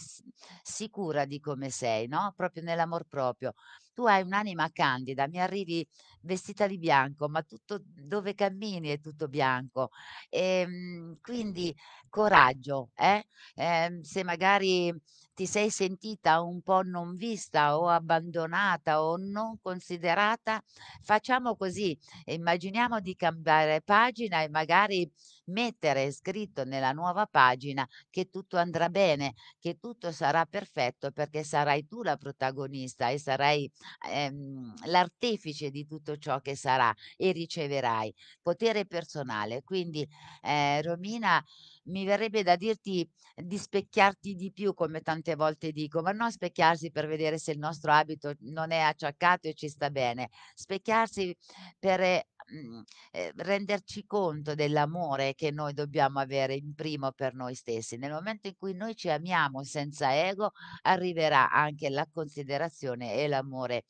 sicura di come sei, no? proprio nell'amor proprio tu hai un'anima candida, mi arrivi vestita di bianco, ma tutto dove cammini è tutto bianco. Ehm, quindi coraggio, eh? Ehm, se magari ti sei sentita un po' non vista o abbandonata o non considerata, facciamo così, immaginiamo di cambiare pagina e magari mettere scritto nella nuova pagina che tutto andrà bene, che tutto sarà perfetto perché sarai tu la protagonista e sarai ehm, l'artefice di tutto ciò che sarà e riceverai. Potere personale. Quindi, eh, Romina, mi verrebbe da dirti di specchiarti di più, come tante volte dico, ma non specchiarsi per vedere se il nostro abito non è acciaccato e ci sta bene, specchiarsi per eh, mm, eh renderci conto dell'amore che noi dobbiamo avere in primo per noi stessi. Nel momento in cui noi ci amiamo senza ego, arriverà anche la considerazione e l'amore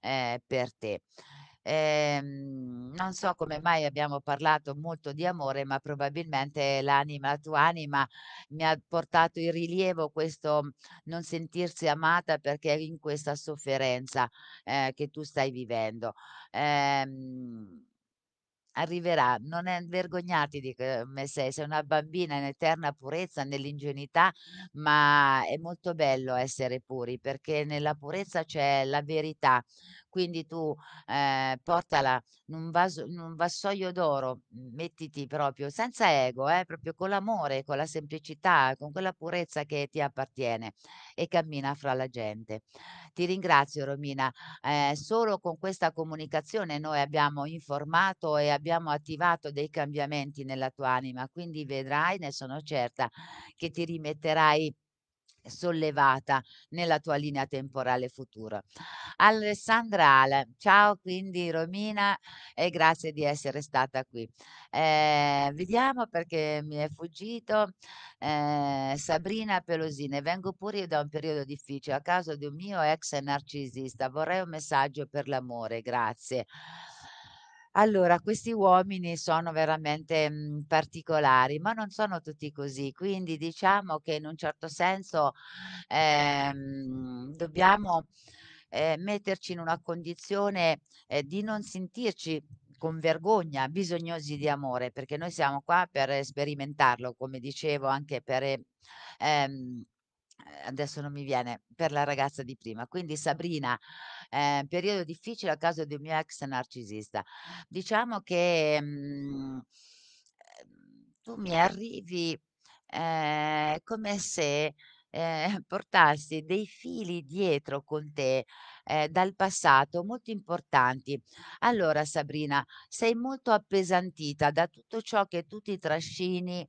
eh, per te. Ehm, non so come mai abbiamo parlato molto di amore, ma probabilmente l'anima, la tua anima mi ha portato in rilievo questo non sentirsi amata perché eri in questa sofferenza eh, che tu stai vivendo. Ehm, arriverà, non è, vergognati di come sei, sei una bambina in eterna purezza, nell'ingenuità, ma è molto bello essere puri perché nella purezza c'è la verità, quindi tu eh, portala in un, vaso, in un vassoio d'oro, mettiti proprio senza ego, eh, proprio con l'amore, con la semplicità, con quella purezza che ti appartiene e cammina fra la gente. Ti ringrazio Romina, eh, solo con questa comunicazione noi abbiamo informato e abbiamo attivato dei cambiamenti nella tua anima, quindi vedrai, ne sono certa, che ti rimetterai sollevata nella tua linea temporale futura. Alessandra Ale, ciao quindi Romina e grazie di essere stata qui. Eh, vediamo perché mi è fuggito. Eh, Sabrina Pelosine, vengo pure io da un periodo difficile a causa di un mio ex narcisista. Vorrei un messaggio per l'amore, grazie. Allora, questi uomini sono veramente, mhmm, particolari, ma non sono tutti così, quindi diciamo che in un certo senso, ehm, dobbiamo, ehm, metterci in una condizione, ehm, di non sentirci con vergogna bisognosi di amore, perché noi siamo qua per sperimentarlo, come dicevo, anche per, ehm adesso non mi viene, per la ragazza di prima. Quindi Sabrina, eh, periodo difficile a causa di un mio ex narcisista. Diciamo che mh, mm, ehm, tu mi arrivi eh, come se eh, portarsi dei fili dietro con te eh, dal passato molto importanti. Allora, Sabrina, sei molto appesantita da tutto ciò che tu ti trascini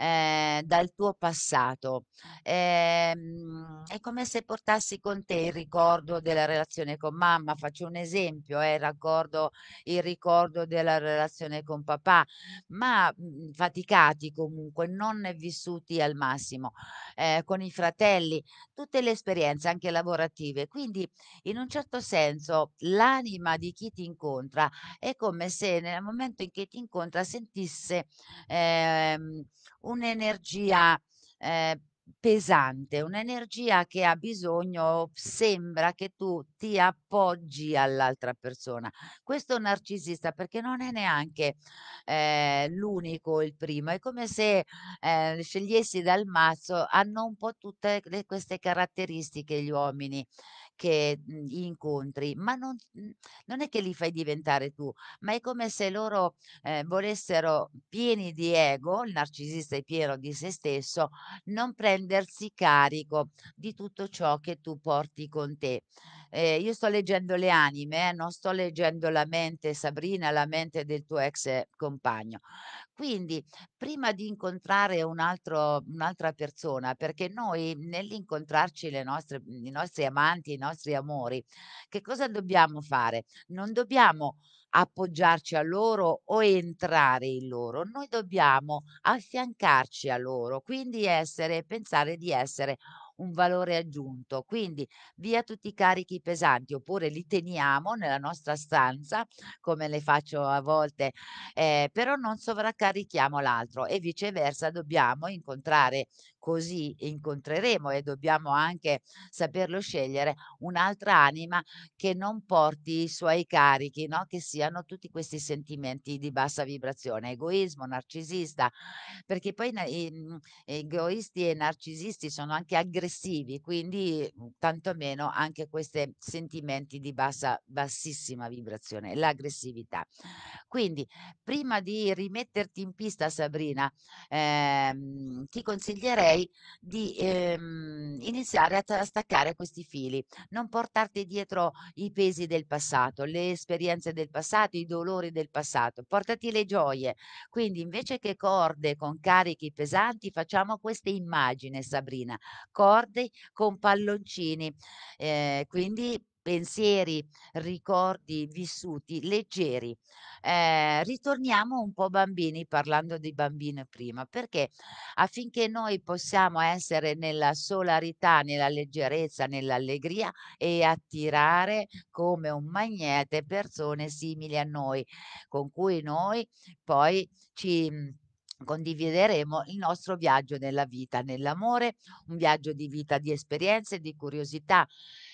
eh, dal tuo passato. Eh, è come se portassi con te il ricordo della relazione con mamma, faccio un esempio, eh, il ricordo della relazione con papà, ma mh, mhmm, faticati comunque, non vissuti al massimo, eh, con i fratelli, tutte le esperienze anche lavorative. Quindi in un certo senso l'anima di chi ti incontra è come se nel momento in che ti incontra sentisse ehm, un'energia eh, pesante, un'energia che ha bisogno, sembra che tu ti appoggi all'altra persona. Questo narcisista perché non è neanche eh, l'unico, il primo, è come se eh, scegliessi dal mazzo, hanno un po' tutte le, queste caratteristiche gli uomini che mhmm, incontri, ma non mhmm, non è che li fai diventare tu, ma è come se loro, ehm, volessero pieni di ego, il narcisista è pieno di se stesso, non prendersi carico di tutto ciò che tu porti con te. Eh, io sto leggendo le anime, eh, non sto leggendo la mente, Sabrina, la mente del tuo ex eh, compagno. Quindi, prima di incontrare un altro, un'altra persona, perché noi nell'incontrarci nostre, i nostri amanti, i nostri amori, che cosa dobbiamo fare? Non dobbiamo appoggiarci a loro o entrare in loro, noi dobbiamo affiancarci a loro, quindi essere, pensare di essere un valore aggiunto. Quindi via tutti i carichi pesanti oppure li teniamo nella nostra stanza, come le faccio a volte, eh, però non sovraccarichiamo l'altro e viceversa dobbiamo incontrare così incontreremo e dobbiamo anche saperlo scegliere un'altra anima che non porti i suoi carichi, no? che siano tutti questi sentimenti di bassa vibrazione, egoismo, narcisista, perché poi mm, egoisti e narcisisti sono anche aggressivi, quindi mm, tantomeno anche questi sentimenti di bassa, bassissima vibrazione, l'aggressività. Quindi prima di rimetterti in pista Sabrina, ehm, ti consiglierei di ehm, iniziare a, staccare questi fili, non portarti dietro i pesi del passato, le esperienze del passato, i dolori del passato, portati le gioie. Quindi invece che corde con carichi pesanti, facciamo questa immagine, Sabrina, corde con palloncini. Eh, quindi pensieri, ricordi vissuti leggeri. Eh, ritorniamo un po' bambini parlando di bambino prima, perché affinché noi possiamo essere nella solarità, nella leggerezza, nell'allegria e attirare come un magnete persone simili a noi, con cui noi poi ci mhmm, condivideremo il nostro viaggio nella vita, nell'amore, un viaggio di vita, di esperienze, di curiosità,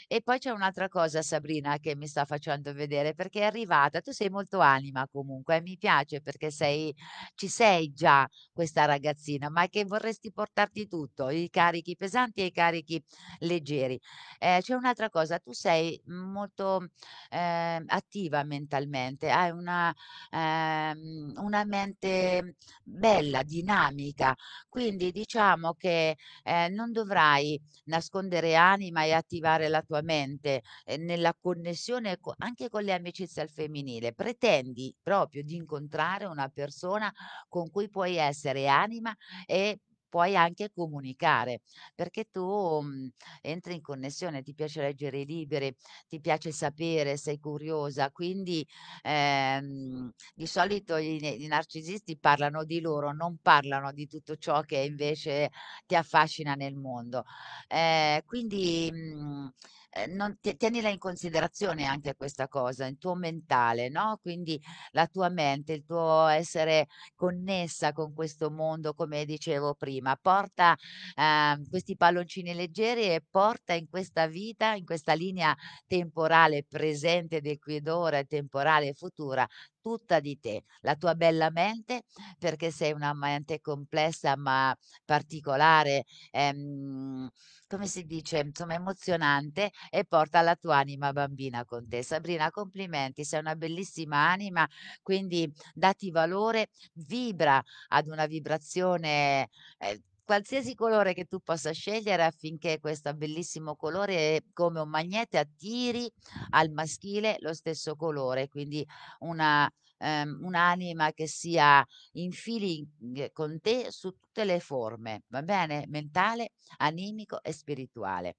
e poi c'è un'altra cosa, Sabrina, che mi sta facendo vedere, perché è arrivata, tu sei molto anima comunque, e mi piace perché sei, ci sei già questa ragazzina, ma che vorresti portarti tutto, i carichi pesanti e i carichi leggeri. Eh, c'è un'altra cosa, tu sei molto eh, attiva mentalmente, hai una, ehm, una mente bella, dinamica, quindi diciamo che eh, non dovrai nascondere anima e attivare la tua mente, ehm, nella connessione anche con le amicizie al femminile, pretendi proprio di incontrare una persona con cui puoi essere anima e puoi anche comunicare, perché tu mh, mhmm, entri in connessione, ti piace leggere i libri, ti piace sapere, sei curiosa, quindi ehm, di solito i, i narcisisti parlano di loro, non parlano di tutto ciò che invece ti affascina nel mondo. Eh, quindi mh, mhmm, eh, non, tienila in considerazione anche questa cosa, il tuo mentale, no? Quindi la tua mente, il tuo essere connessa con questo mondo, come dicevo prima, porta eh, questi palloncini leggeri e porta in questa vita, in questa linea temporale presente del qui ed ora, temporale e futura, tutta di te, la tua bella mente, perché sei una mente complessa ma particolare, ehm, come si dice, insomma emozionante e porta la tua anima bambina con te. Sabrina, complimenti, sei una bellissima anima, quindi dati valore, vibra ad una vibrazione eh, qualsiasi colore che tu possa scegliere affinché questo bellissimo colore come un magnete attiri al maschile lo stesso colore, quindi una, um, un'anima che sia in feeling con te su tutte le forme, va bene? Mentale, animico e spirituale.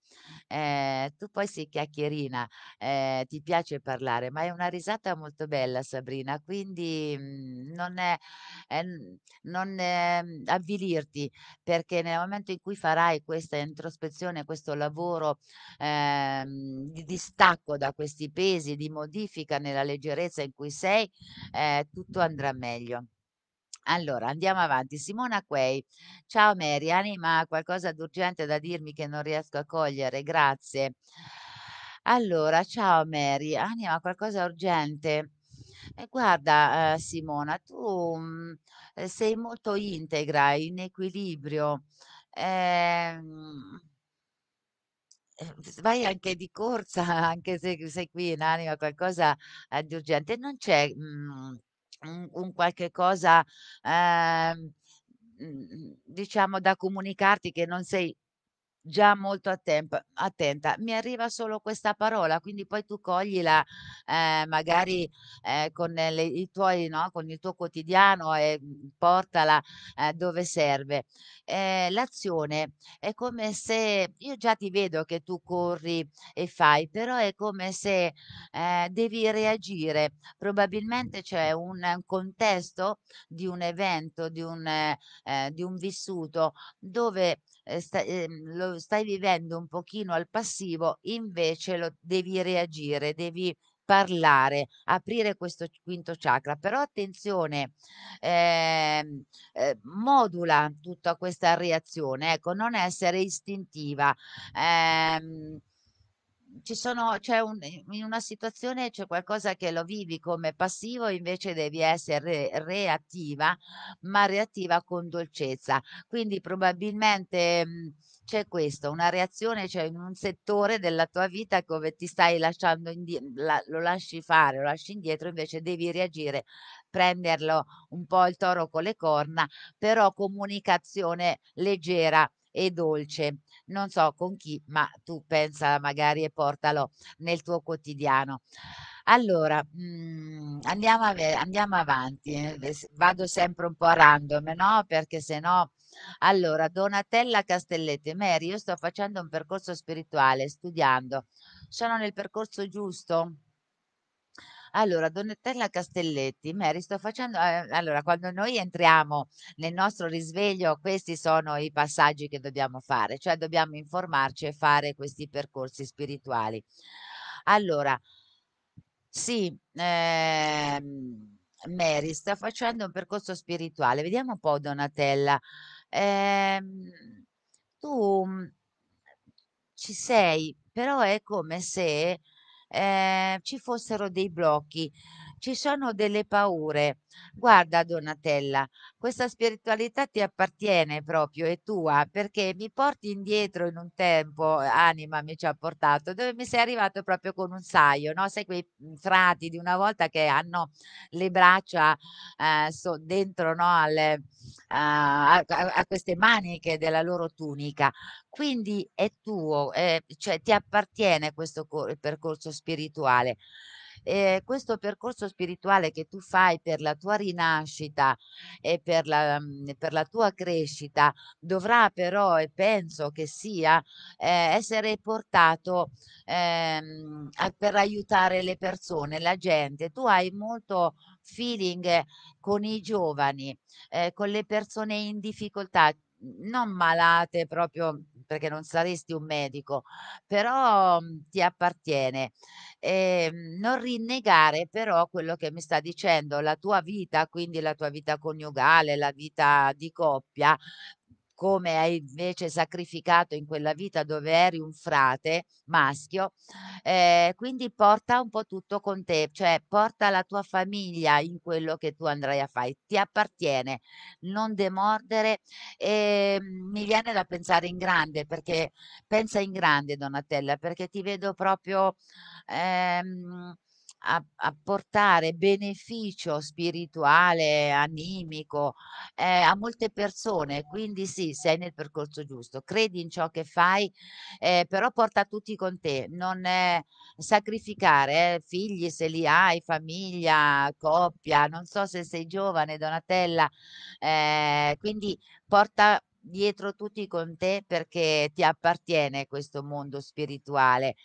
Eh, tu poi sei chiacchierina, eh, ti piace parlare, ma è una risata molto bella Sabrina, quindi mh, mm, non, è, è, non è, mm, avvilirti perché nel momento in cui farai questa introspezione, questo lavoro eh, di distacco da questi pesi, di modifica nella leggerezza in cui sei, eh, tutto andrà meglio. Allora, andiamo avanti. Simona Quei. Ciao Mary, anima qualcosa d'urgente da dirmi che non riesco a cogliere? Grazie. Allora, ciao Mary, anima qualcosa urgente? Eh, guarda, eh, Simona, tu mm, eh, sei molto integra, in equilibrio. Ehm, eh, vai anche di corsa, anche se sei qui in anima, qualcosa eh, di urgente. Non c'è, mm, un, un qualche cosa, eh, diciamo, da comunicarti che non sei già molto attemp- attenta. Mi arriva solo questa parola, quindi poi tu coglila eh, magari eh, con, le, i tuoi, no? con il tuo quotidiano e mm, portala eh, dove serve. Eh, l'azione è come se, io già ti vedo che tu corri e fai, però è come se eh, devi reagire. Probabilmente c'è un, un, contesto di un evento, di un, eh, di un vissuto dove eh, sta, eh, lo stai vivendo un pochino al passivo, invece lo, devi reagire, devi parlare, aprire questo quinto chakra, però attenzione, eh, eh, modula tutta questa reazione, ecco, non essere istintiva. Ehm, ci sono, c'è un, in una situazione c'è qualcosa che lo vivi come passivo, invece devi essere re, reattiva, ma reattiva con dolcezza. Quindi probabilmente mh, mhmm, c'è questo, una reazione, cioè in un settore della tua vita dove ti stai lasciando indietro, la, lo lasci fare, lo lasci indietro, invece devi reagire, prenderlo un po' il toro con le corna, però comunicazione leggera e dolce non so con chi, ma tu pensa magari e portalo nel tuo quotidiano. Allora, mh, mhmm, andiamo, a, andiamo, avanti, eh, vado sempre un po' a random, no? Perché se no... Allora, Donatella Castelletti, Mary, io sto facendo un percorso spirituale, studiando. Sono nel percorso giusto? Allora, Donatella Castelletti: "Mary, sto facendo" ehm, allora quando noi entriamo nel nostro risveglio, questi sono i passaggi che dobbiamo fare, cioè dobbiamo informarci e fare questi percorsi spirituali. Allora sì, ehm, Mary: "Sto facendo un percorso spirituale". Vediamo un po' Donatella. Ehm, tu, mm, ci sei, però è come se eh, ci fossero dei blocchi ci sono delle paure. Guarda Donatella, questa spiritualità ti appartiene proprio, è tua, perché mi porti indietro in un tempo, eh, anima mi ci ha portato, dove mi sei arrivato proprio con un saio, no? Sai quei mhmm, frati di una volta che hanno le braccia eh, so- dentro no, alle, a, queste maniche della loro tunica. Quindi è tuo, eh, cioè ti appartiene questo percorso spirituale eh, questo percorso spirituale che tu fai per la tua rinascita e per la, mhmm, per la tua crescita dovrà però, e penso che sia, eh, essere portato ehm, a, per aiutare le persone, la gente. Tu hai molto feeling con i giovani, eh, con le persone in difficoltà non malate proprio perché non saresti un medico, però mhmm, ti appartiene. E, ehm, non rinnegare però quello che mi sta dicendo la tua vita, quindi la tua vita coniugale, la vita di coppia, come hai invece sacrificato in quella vita dove eri un frate maschio, eh, quindi porta un po' tutto con te, cioè porta la tua famiglia in quello che tu andrai a fare, ti appartiene, non demordere e mi viene da pensare in grande perché pensa in grande Donatella perché ti vedo proprio ehm, a, a portare beneficio spirituale, animico eh, a molte persone. Quindi sì, sei nel percorso giusto, credi in ciò che fai, eh, però porta tutti con te. Non eh, sacrificare figli se li hai, famiglia, coppia, non so se sei giovane, Donatella. Eh, quindi porta dietro tutti con te perché ti appartiene questo mondo spirituale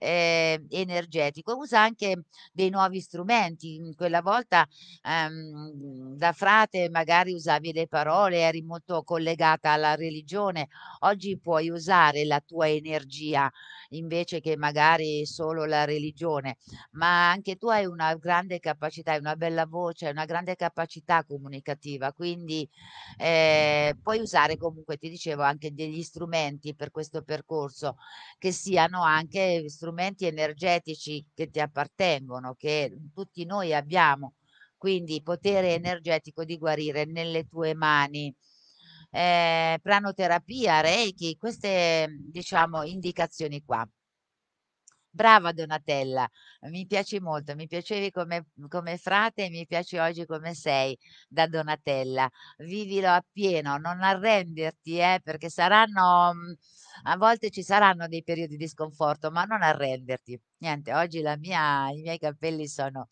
eh, energetico. Usa anche dei nuovi strumenti. Quella volta ehm, da frate magari usavi le parole, eri molto collegata alla religione. Oggi puoi usare la tua energia invece che magari solo la religione, ma anche tu hai una grande capacità, hai una bella voce, una grande capacità comunicativa, quindi eh, puoi usare comunque, ti dicevo, anche degli strumenti per questo percorso che siano anche strumenti strumenti energetici che ti appartengono, che mhmm, tutti noi abbiamo, quindi potere energetico di guarire nelle tue mani. Eh, pranoterapia, Reiki, queste mhmm, diciamo indicazioni qua. Brava Donatella, mi piaci molto, mi piacevi come, come frate e mi piaci oggi come sei da Donatella. Vivilo appieno, non arrenderti, eh, perché saranno, mm, a volte ci saranno dei periodi di sconforto, ma non arrenderti. Niente, oggi la mia i miei capelli sono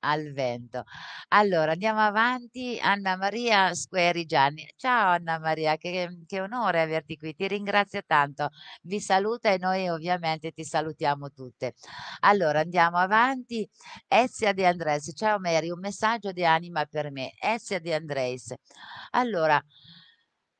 al vento. Allora andiamo avanti, Anna Maria Squeri Gianni. Ciao Anna Maria, che, che onore averti qui, ti ringrazio tanto. Vi saluta e noi ovviamente ti salutiamo tutte. Allora andiamo avanti. Ezia De Andres, ciao Mary, un messaggio di anima per me. Ezia De Andres. Allora,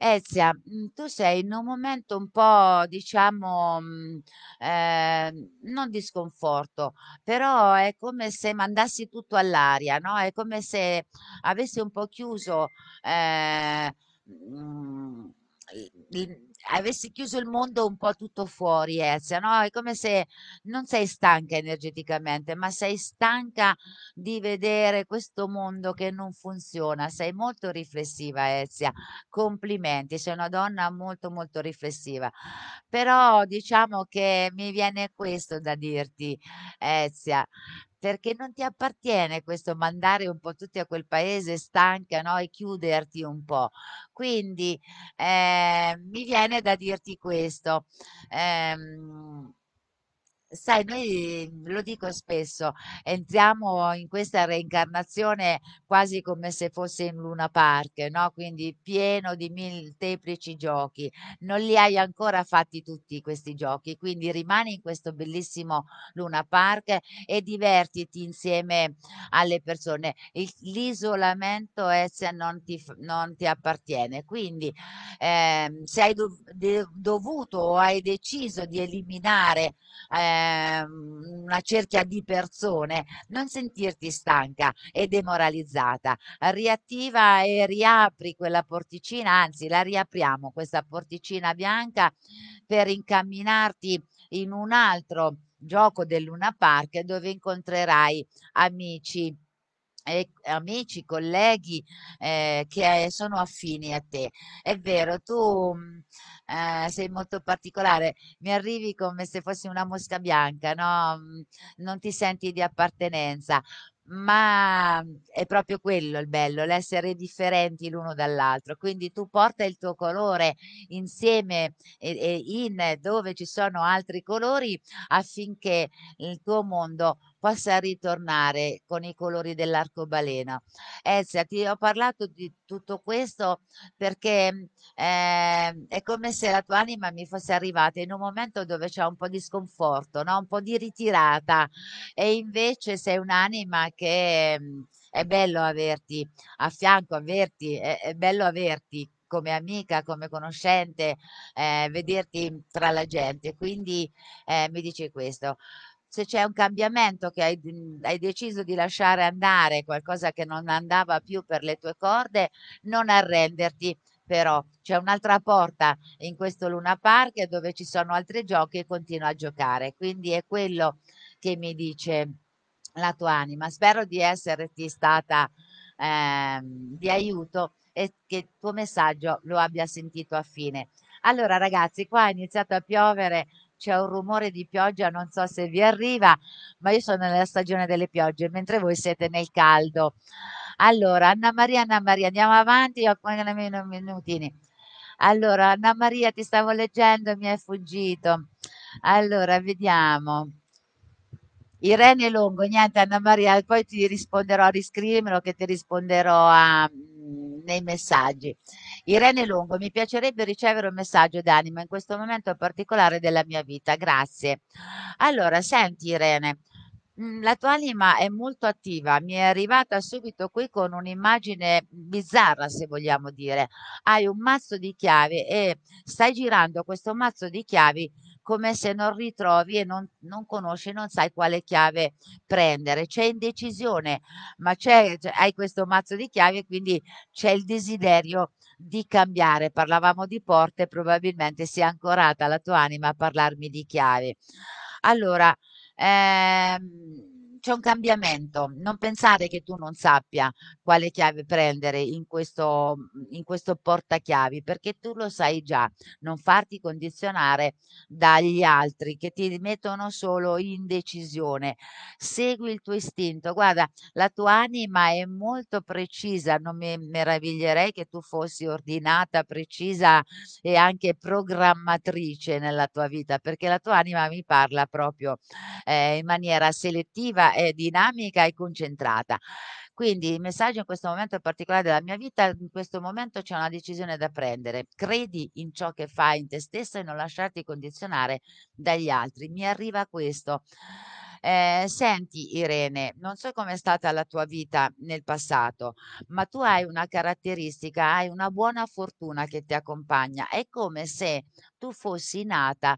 Ezia, eh, mm, tu sei in un momento un po' diciamo, mhmm, non di sconforto, però è come se mandassi tutto all'aria, no, è come se avessi un po' chiuso, ehm, mhmm, il il avessi chiuso il mondo un po' tutto fuori, eh, no? è come se non sei stanca energeticamente, ma sei stanca di vedere questo mondo che non funziona, sei molto riflessiva Ezia, complimenti, sei una donna molto molto riflessiva, però diciamo che mi viene questo da dirti Ezia, perché non ti appartiene questo mandare un po' tutti a quel paese stanca, no, e chiuderti un po'. Quindi, ehm, mi viene da dirti questo, ehm Sai, noi lo dico spesso, entriamo in questa reincarnazione quasi come se fosse in Luna Park, no? Quindi pieno di molteplici giochi. Non li hai ancora fatti tutti questi giochi, quindi rimani in questo bellissimo Luna Park e divertiti insieme alle persone. Il- L'isolamento è se non ti, non ti appartiene. Quindi ehm, se hai dov- dovuto o hai deciso di eliminare eh, eh, una cerchia di persone, non sentirti stanca e demoralizzata. Riattiva e riapri quella porticina, anzi la riapriamo questa porticina bianca per incamminarti in un altro gioco del Luna Park dove incontrerai amici eh, amici, colleghi eh, che sono affini a te. È vero, tu mm, eh, sei molto particolare, mi arrivi come se fossi una mosca bianca, no? Mm, non ti senti di appartenenza, ma è proprio quello il bello, l'essere differenti l'uno dall'altro. Quindi tu porta il tuo colore insieme e, e in dove ci sono altri colori affinché il tuo mondo possa ritornare con i colori dell'arcobaleno. Ezia, ti ho parlato di tutto questo perché eh, è come se la tua anima mi fosse arrivata in un momento dove c'è un po' di sconforto, no? un po' di ritirata e invece sei un'anima che mm, è bello averti a fianco, averti, è, è bello averti come amica, come conoscente, eh, vederti tra la gente. Quindi eh, mi dice questo se c'è un cambiamento che hai, hai, deciso di lasciare andare, qualcosa che non andava più per le tue corde, non arrenderti. Però c'è un'altra porta in questo Luna Park dove ci sono altri giochi e continua a giocare. Quindi è quello che mi dice la tua anima. Spero di esserti stata eh, di aiuto e che il tuo messaggio lo abbia sentito a fine. Allora ragazzi, qua è iniziato a piovere c'è un rumore di pioggia, non so se vi arriva, ma io sono nella stagione delle piogge, mentre voi siete nel caldo. Allora, Anna Maria, Anna Maria, andiamo avanti, ho alcuni minutini. Allora, Anna Maria, ti stavo leggendo e mi è fuggito. Allora, vediamo. Irene Longo, niente Anna Maria, poi ti risponderò, a riscrivimelo che ti risponderò a, nei messaggi. Irene Longo, mi piacerebbe ricevere un messaggio d'anima in questo momento particolare della mia vita, grazie. Allora, senti Irene, mm, la tua anima è molto attiva, mi è arrivata subito qui con un'immagine bizzarra, se vogliamo dire. Hai un mazzo di chiavi e stai girando questo mazzo di chiavi come se non ritrovi e non, non conosci, non sai quale chiave prendere. C'è indecisione, ma c'è, hai questo mazzo di chiavi e quindi c'è il desiderio di cambiare. Parlavamo di porte, probabilmente si è ancorata la tua anima a parlarmi di chiavi. Allora, ehm, c'è un cambiamento, non pensate che tu non sappia quale chiave prendere in questo, mhmm, in questo portachiavi, perché tu lo sai già, non farti condizionare dagli altri che ti mettono solo in decisione. Segui il tuo istinto, guarda, la tua anima è molto precisa, non mi meraviglierei che tu fossi ordinata, precisa e anche programmatrice nella tua vita, perché la tua anima mi parla proprio eh, in maniera selettiva è dinamica e concentrata. Quindi il messaggio in questo momento particolare della mia vita, in questo momento c'è una decisione da prendere. Credi in ciò che fai in te stessa e non lasciarti condizionare dagli altri. Mi arriva questo. Eh, senti Irene, non so com'è stata la tua vita nel passato, ma tu hai una caratteristica, hai una buona fortuna che ti accompagna. È come se tu fossi nata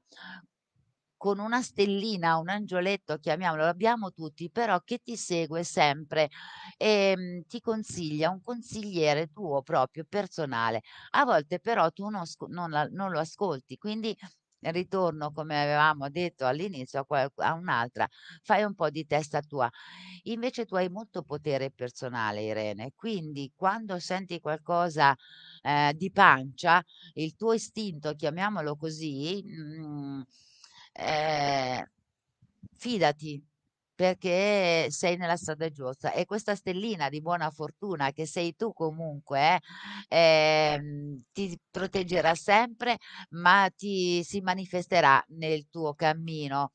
con una stellina, un angioletto, chiamiamolo, l'abbiamo tutti, però che ti segue sempre e ehm, ti consiglia un consigliere tuo proprio personale. A volte però tu non, non, non lo ascolti, quindi ritorno, come avevamo detto all'inizio, a, a, un'altra, fai un po' di testa tua. Invece tu hai molto potere personale, Irene, quindi quando senti qualcosa eh, di pancia, il tuo istinto, chiamiamolo così, mh, mm, eh, fidati perché sei nella strada giusta e questa stellina di buona fortuna che sei tu comunque eh, ehm, ti proteggerà sempre ma ti si manifesterà nel tuo cammino.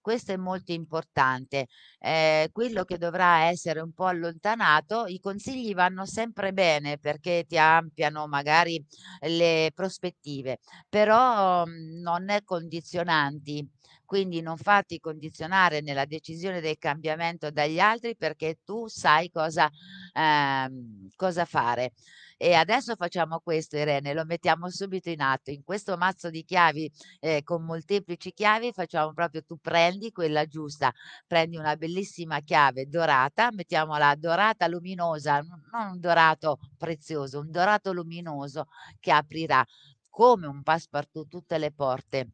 Questo è molto importante. Eh, quello che dovrà essere un po' allontanato, i consigli vanno sempre bene perché ti ampliano magari le prospettive, però mhmm, non è condizionanti quindi non fatti condizionare nella decisione del cambiamento dagli altri perché tu sai cosa, ehm, cosa fare. E adesso facciamo questo, Irene, lo mettiamo subito in atto. In questo mazzo di chiavi eh, con molteplici chiavi facciamo proprio tu prendi quella giusta, prendi una bellissima chiave dorata, mettiamola dorata luminosa, non un dorato prezioso, un dorato luminoso che aprirà come un passepartout tutte le porte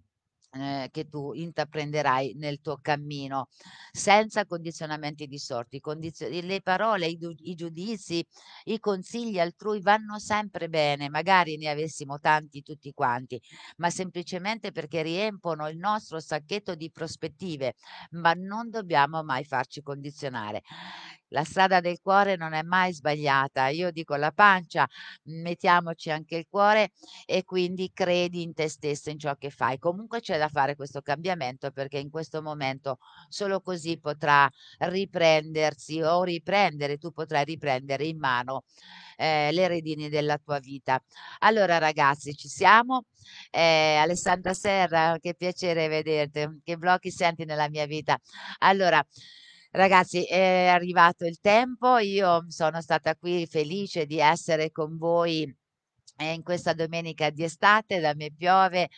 eh, che tu intraprenderai nel tuo cammino senza condizionamenti dissorti. Condizio- le parole, i, i, giudizi, i consigli altrui vanno sempre bene, magari ne avessimo tanti tutti quanti, ma semplicemente perché riempono il nostro sacchetto di prospettive, ma non dobbiamo mai farci condizionare la strada del cuore non è mai sbagliata. Io dico la pancia, mm, mettiamoci anche il cuore e quindi credi in te stesso, in ciò che fai. Comunque c'è da fare questo cambiamento perché in questo momento solo così potrà riprendersi o riprendere, tu potrai riprendere in mano eh, le redini della tua vita. Allora ragazzi, ci siamo. Eh, Alessandra Serra, che piacere vederti, che blocchi senti nella mia vita. Allora, Ragazzi, è arrivato il tempo, io sono stata qui felice di essere con voi e eh, in questa domenica di estate da me piove.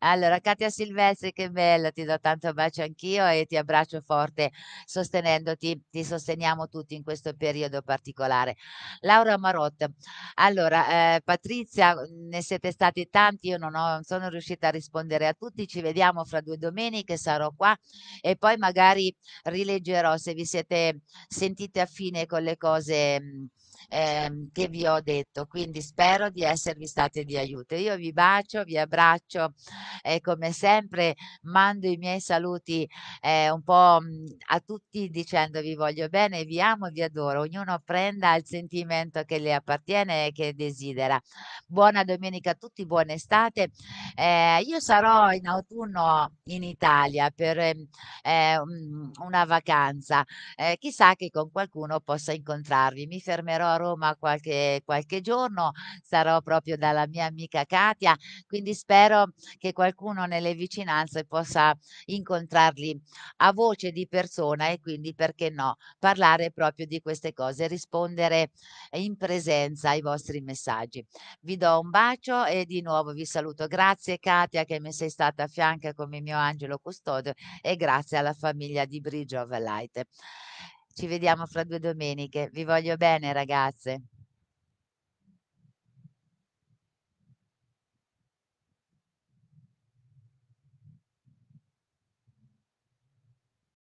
Allora, Katia Silvestri, che bello, ti do tanto bacio anch'io e ti abbraccio forte sostenendoti, ti sosteniamo tutti in questo periodo particolare. Laura Marot, allora, eh, Patrizia, mm, ne siete stati tanti, io non, ho, non sono riuscita a rispondere a tutti, ci vediamo fra due domeniche, sarò qua e poi magari rileggerò se vi siete sentite affine con le cose. Mh, mm, ehm, che vi ho detto, quindi spero di esservi state di aiuto. Io vi bacio, vi abbraccio e come sempre mando i miei saluti eh, un po' mm, a tutti dicendovi voglio bene, vi amo, vi adoro, ognuno prenda il sentimento che le appartiene e che desidera. Buona domenica a tutti, buona estate. Eh, io sarò in autunno in Italia per ehm, eh, una vacanza, eh, chissà che con qualcuno possa incontrarvi, mi fermerò sarò a Roma qualche, qualche giorno, sarò proprio dalla mia amica Katia, quindi spero che qualcuno nelle vicinanze possa incontrarli a voce di persona e quindi perché no, parlare proprio di queste cose, rispondere in presenza ai vostri messaggi. Vi do un bacio e di nuovo vi saluto. Grazie Katia che mi sei stata a fianco come mio angelo custode e grazie alla famiglia di Bridge of Light. Ci vediamo fra due domeniche. Vi voglio bene, ragazze.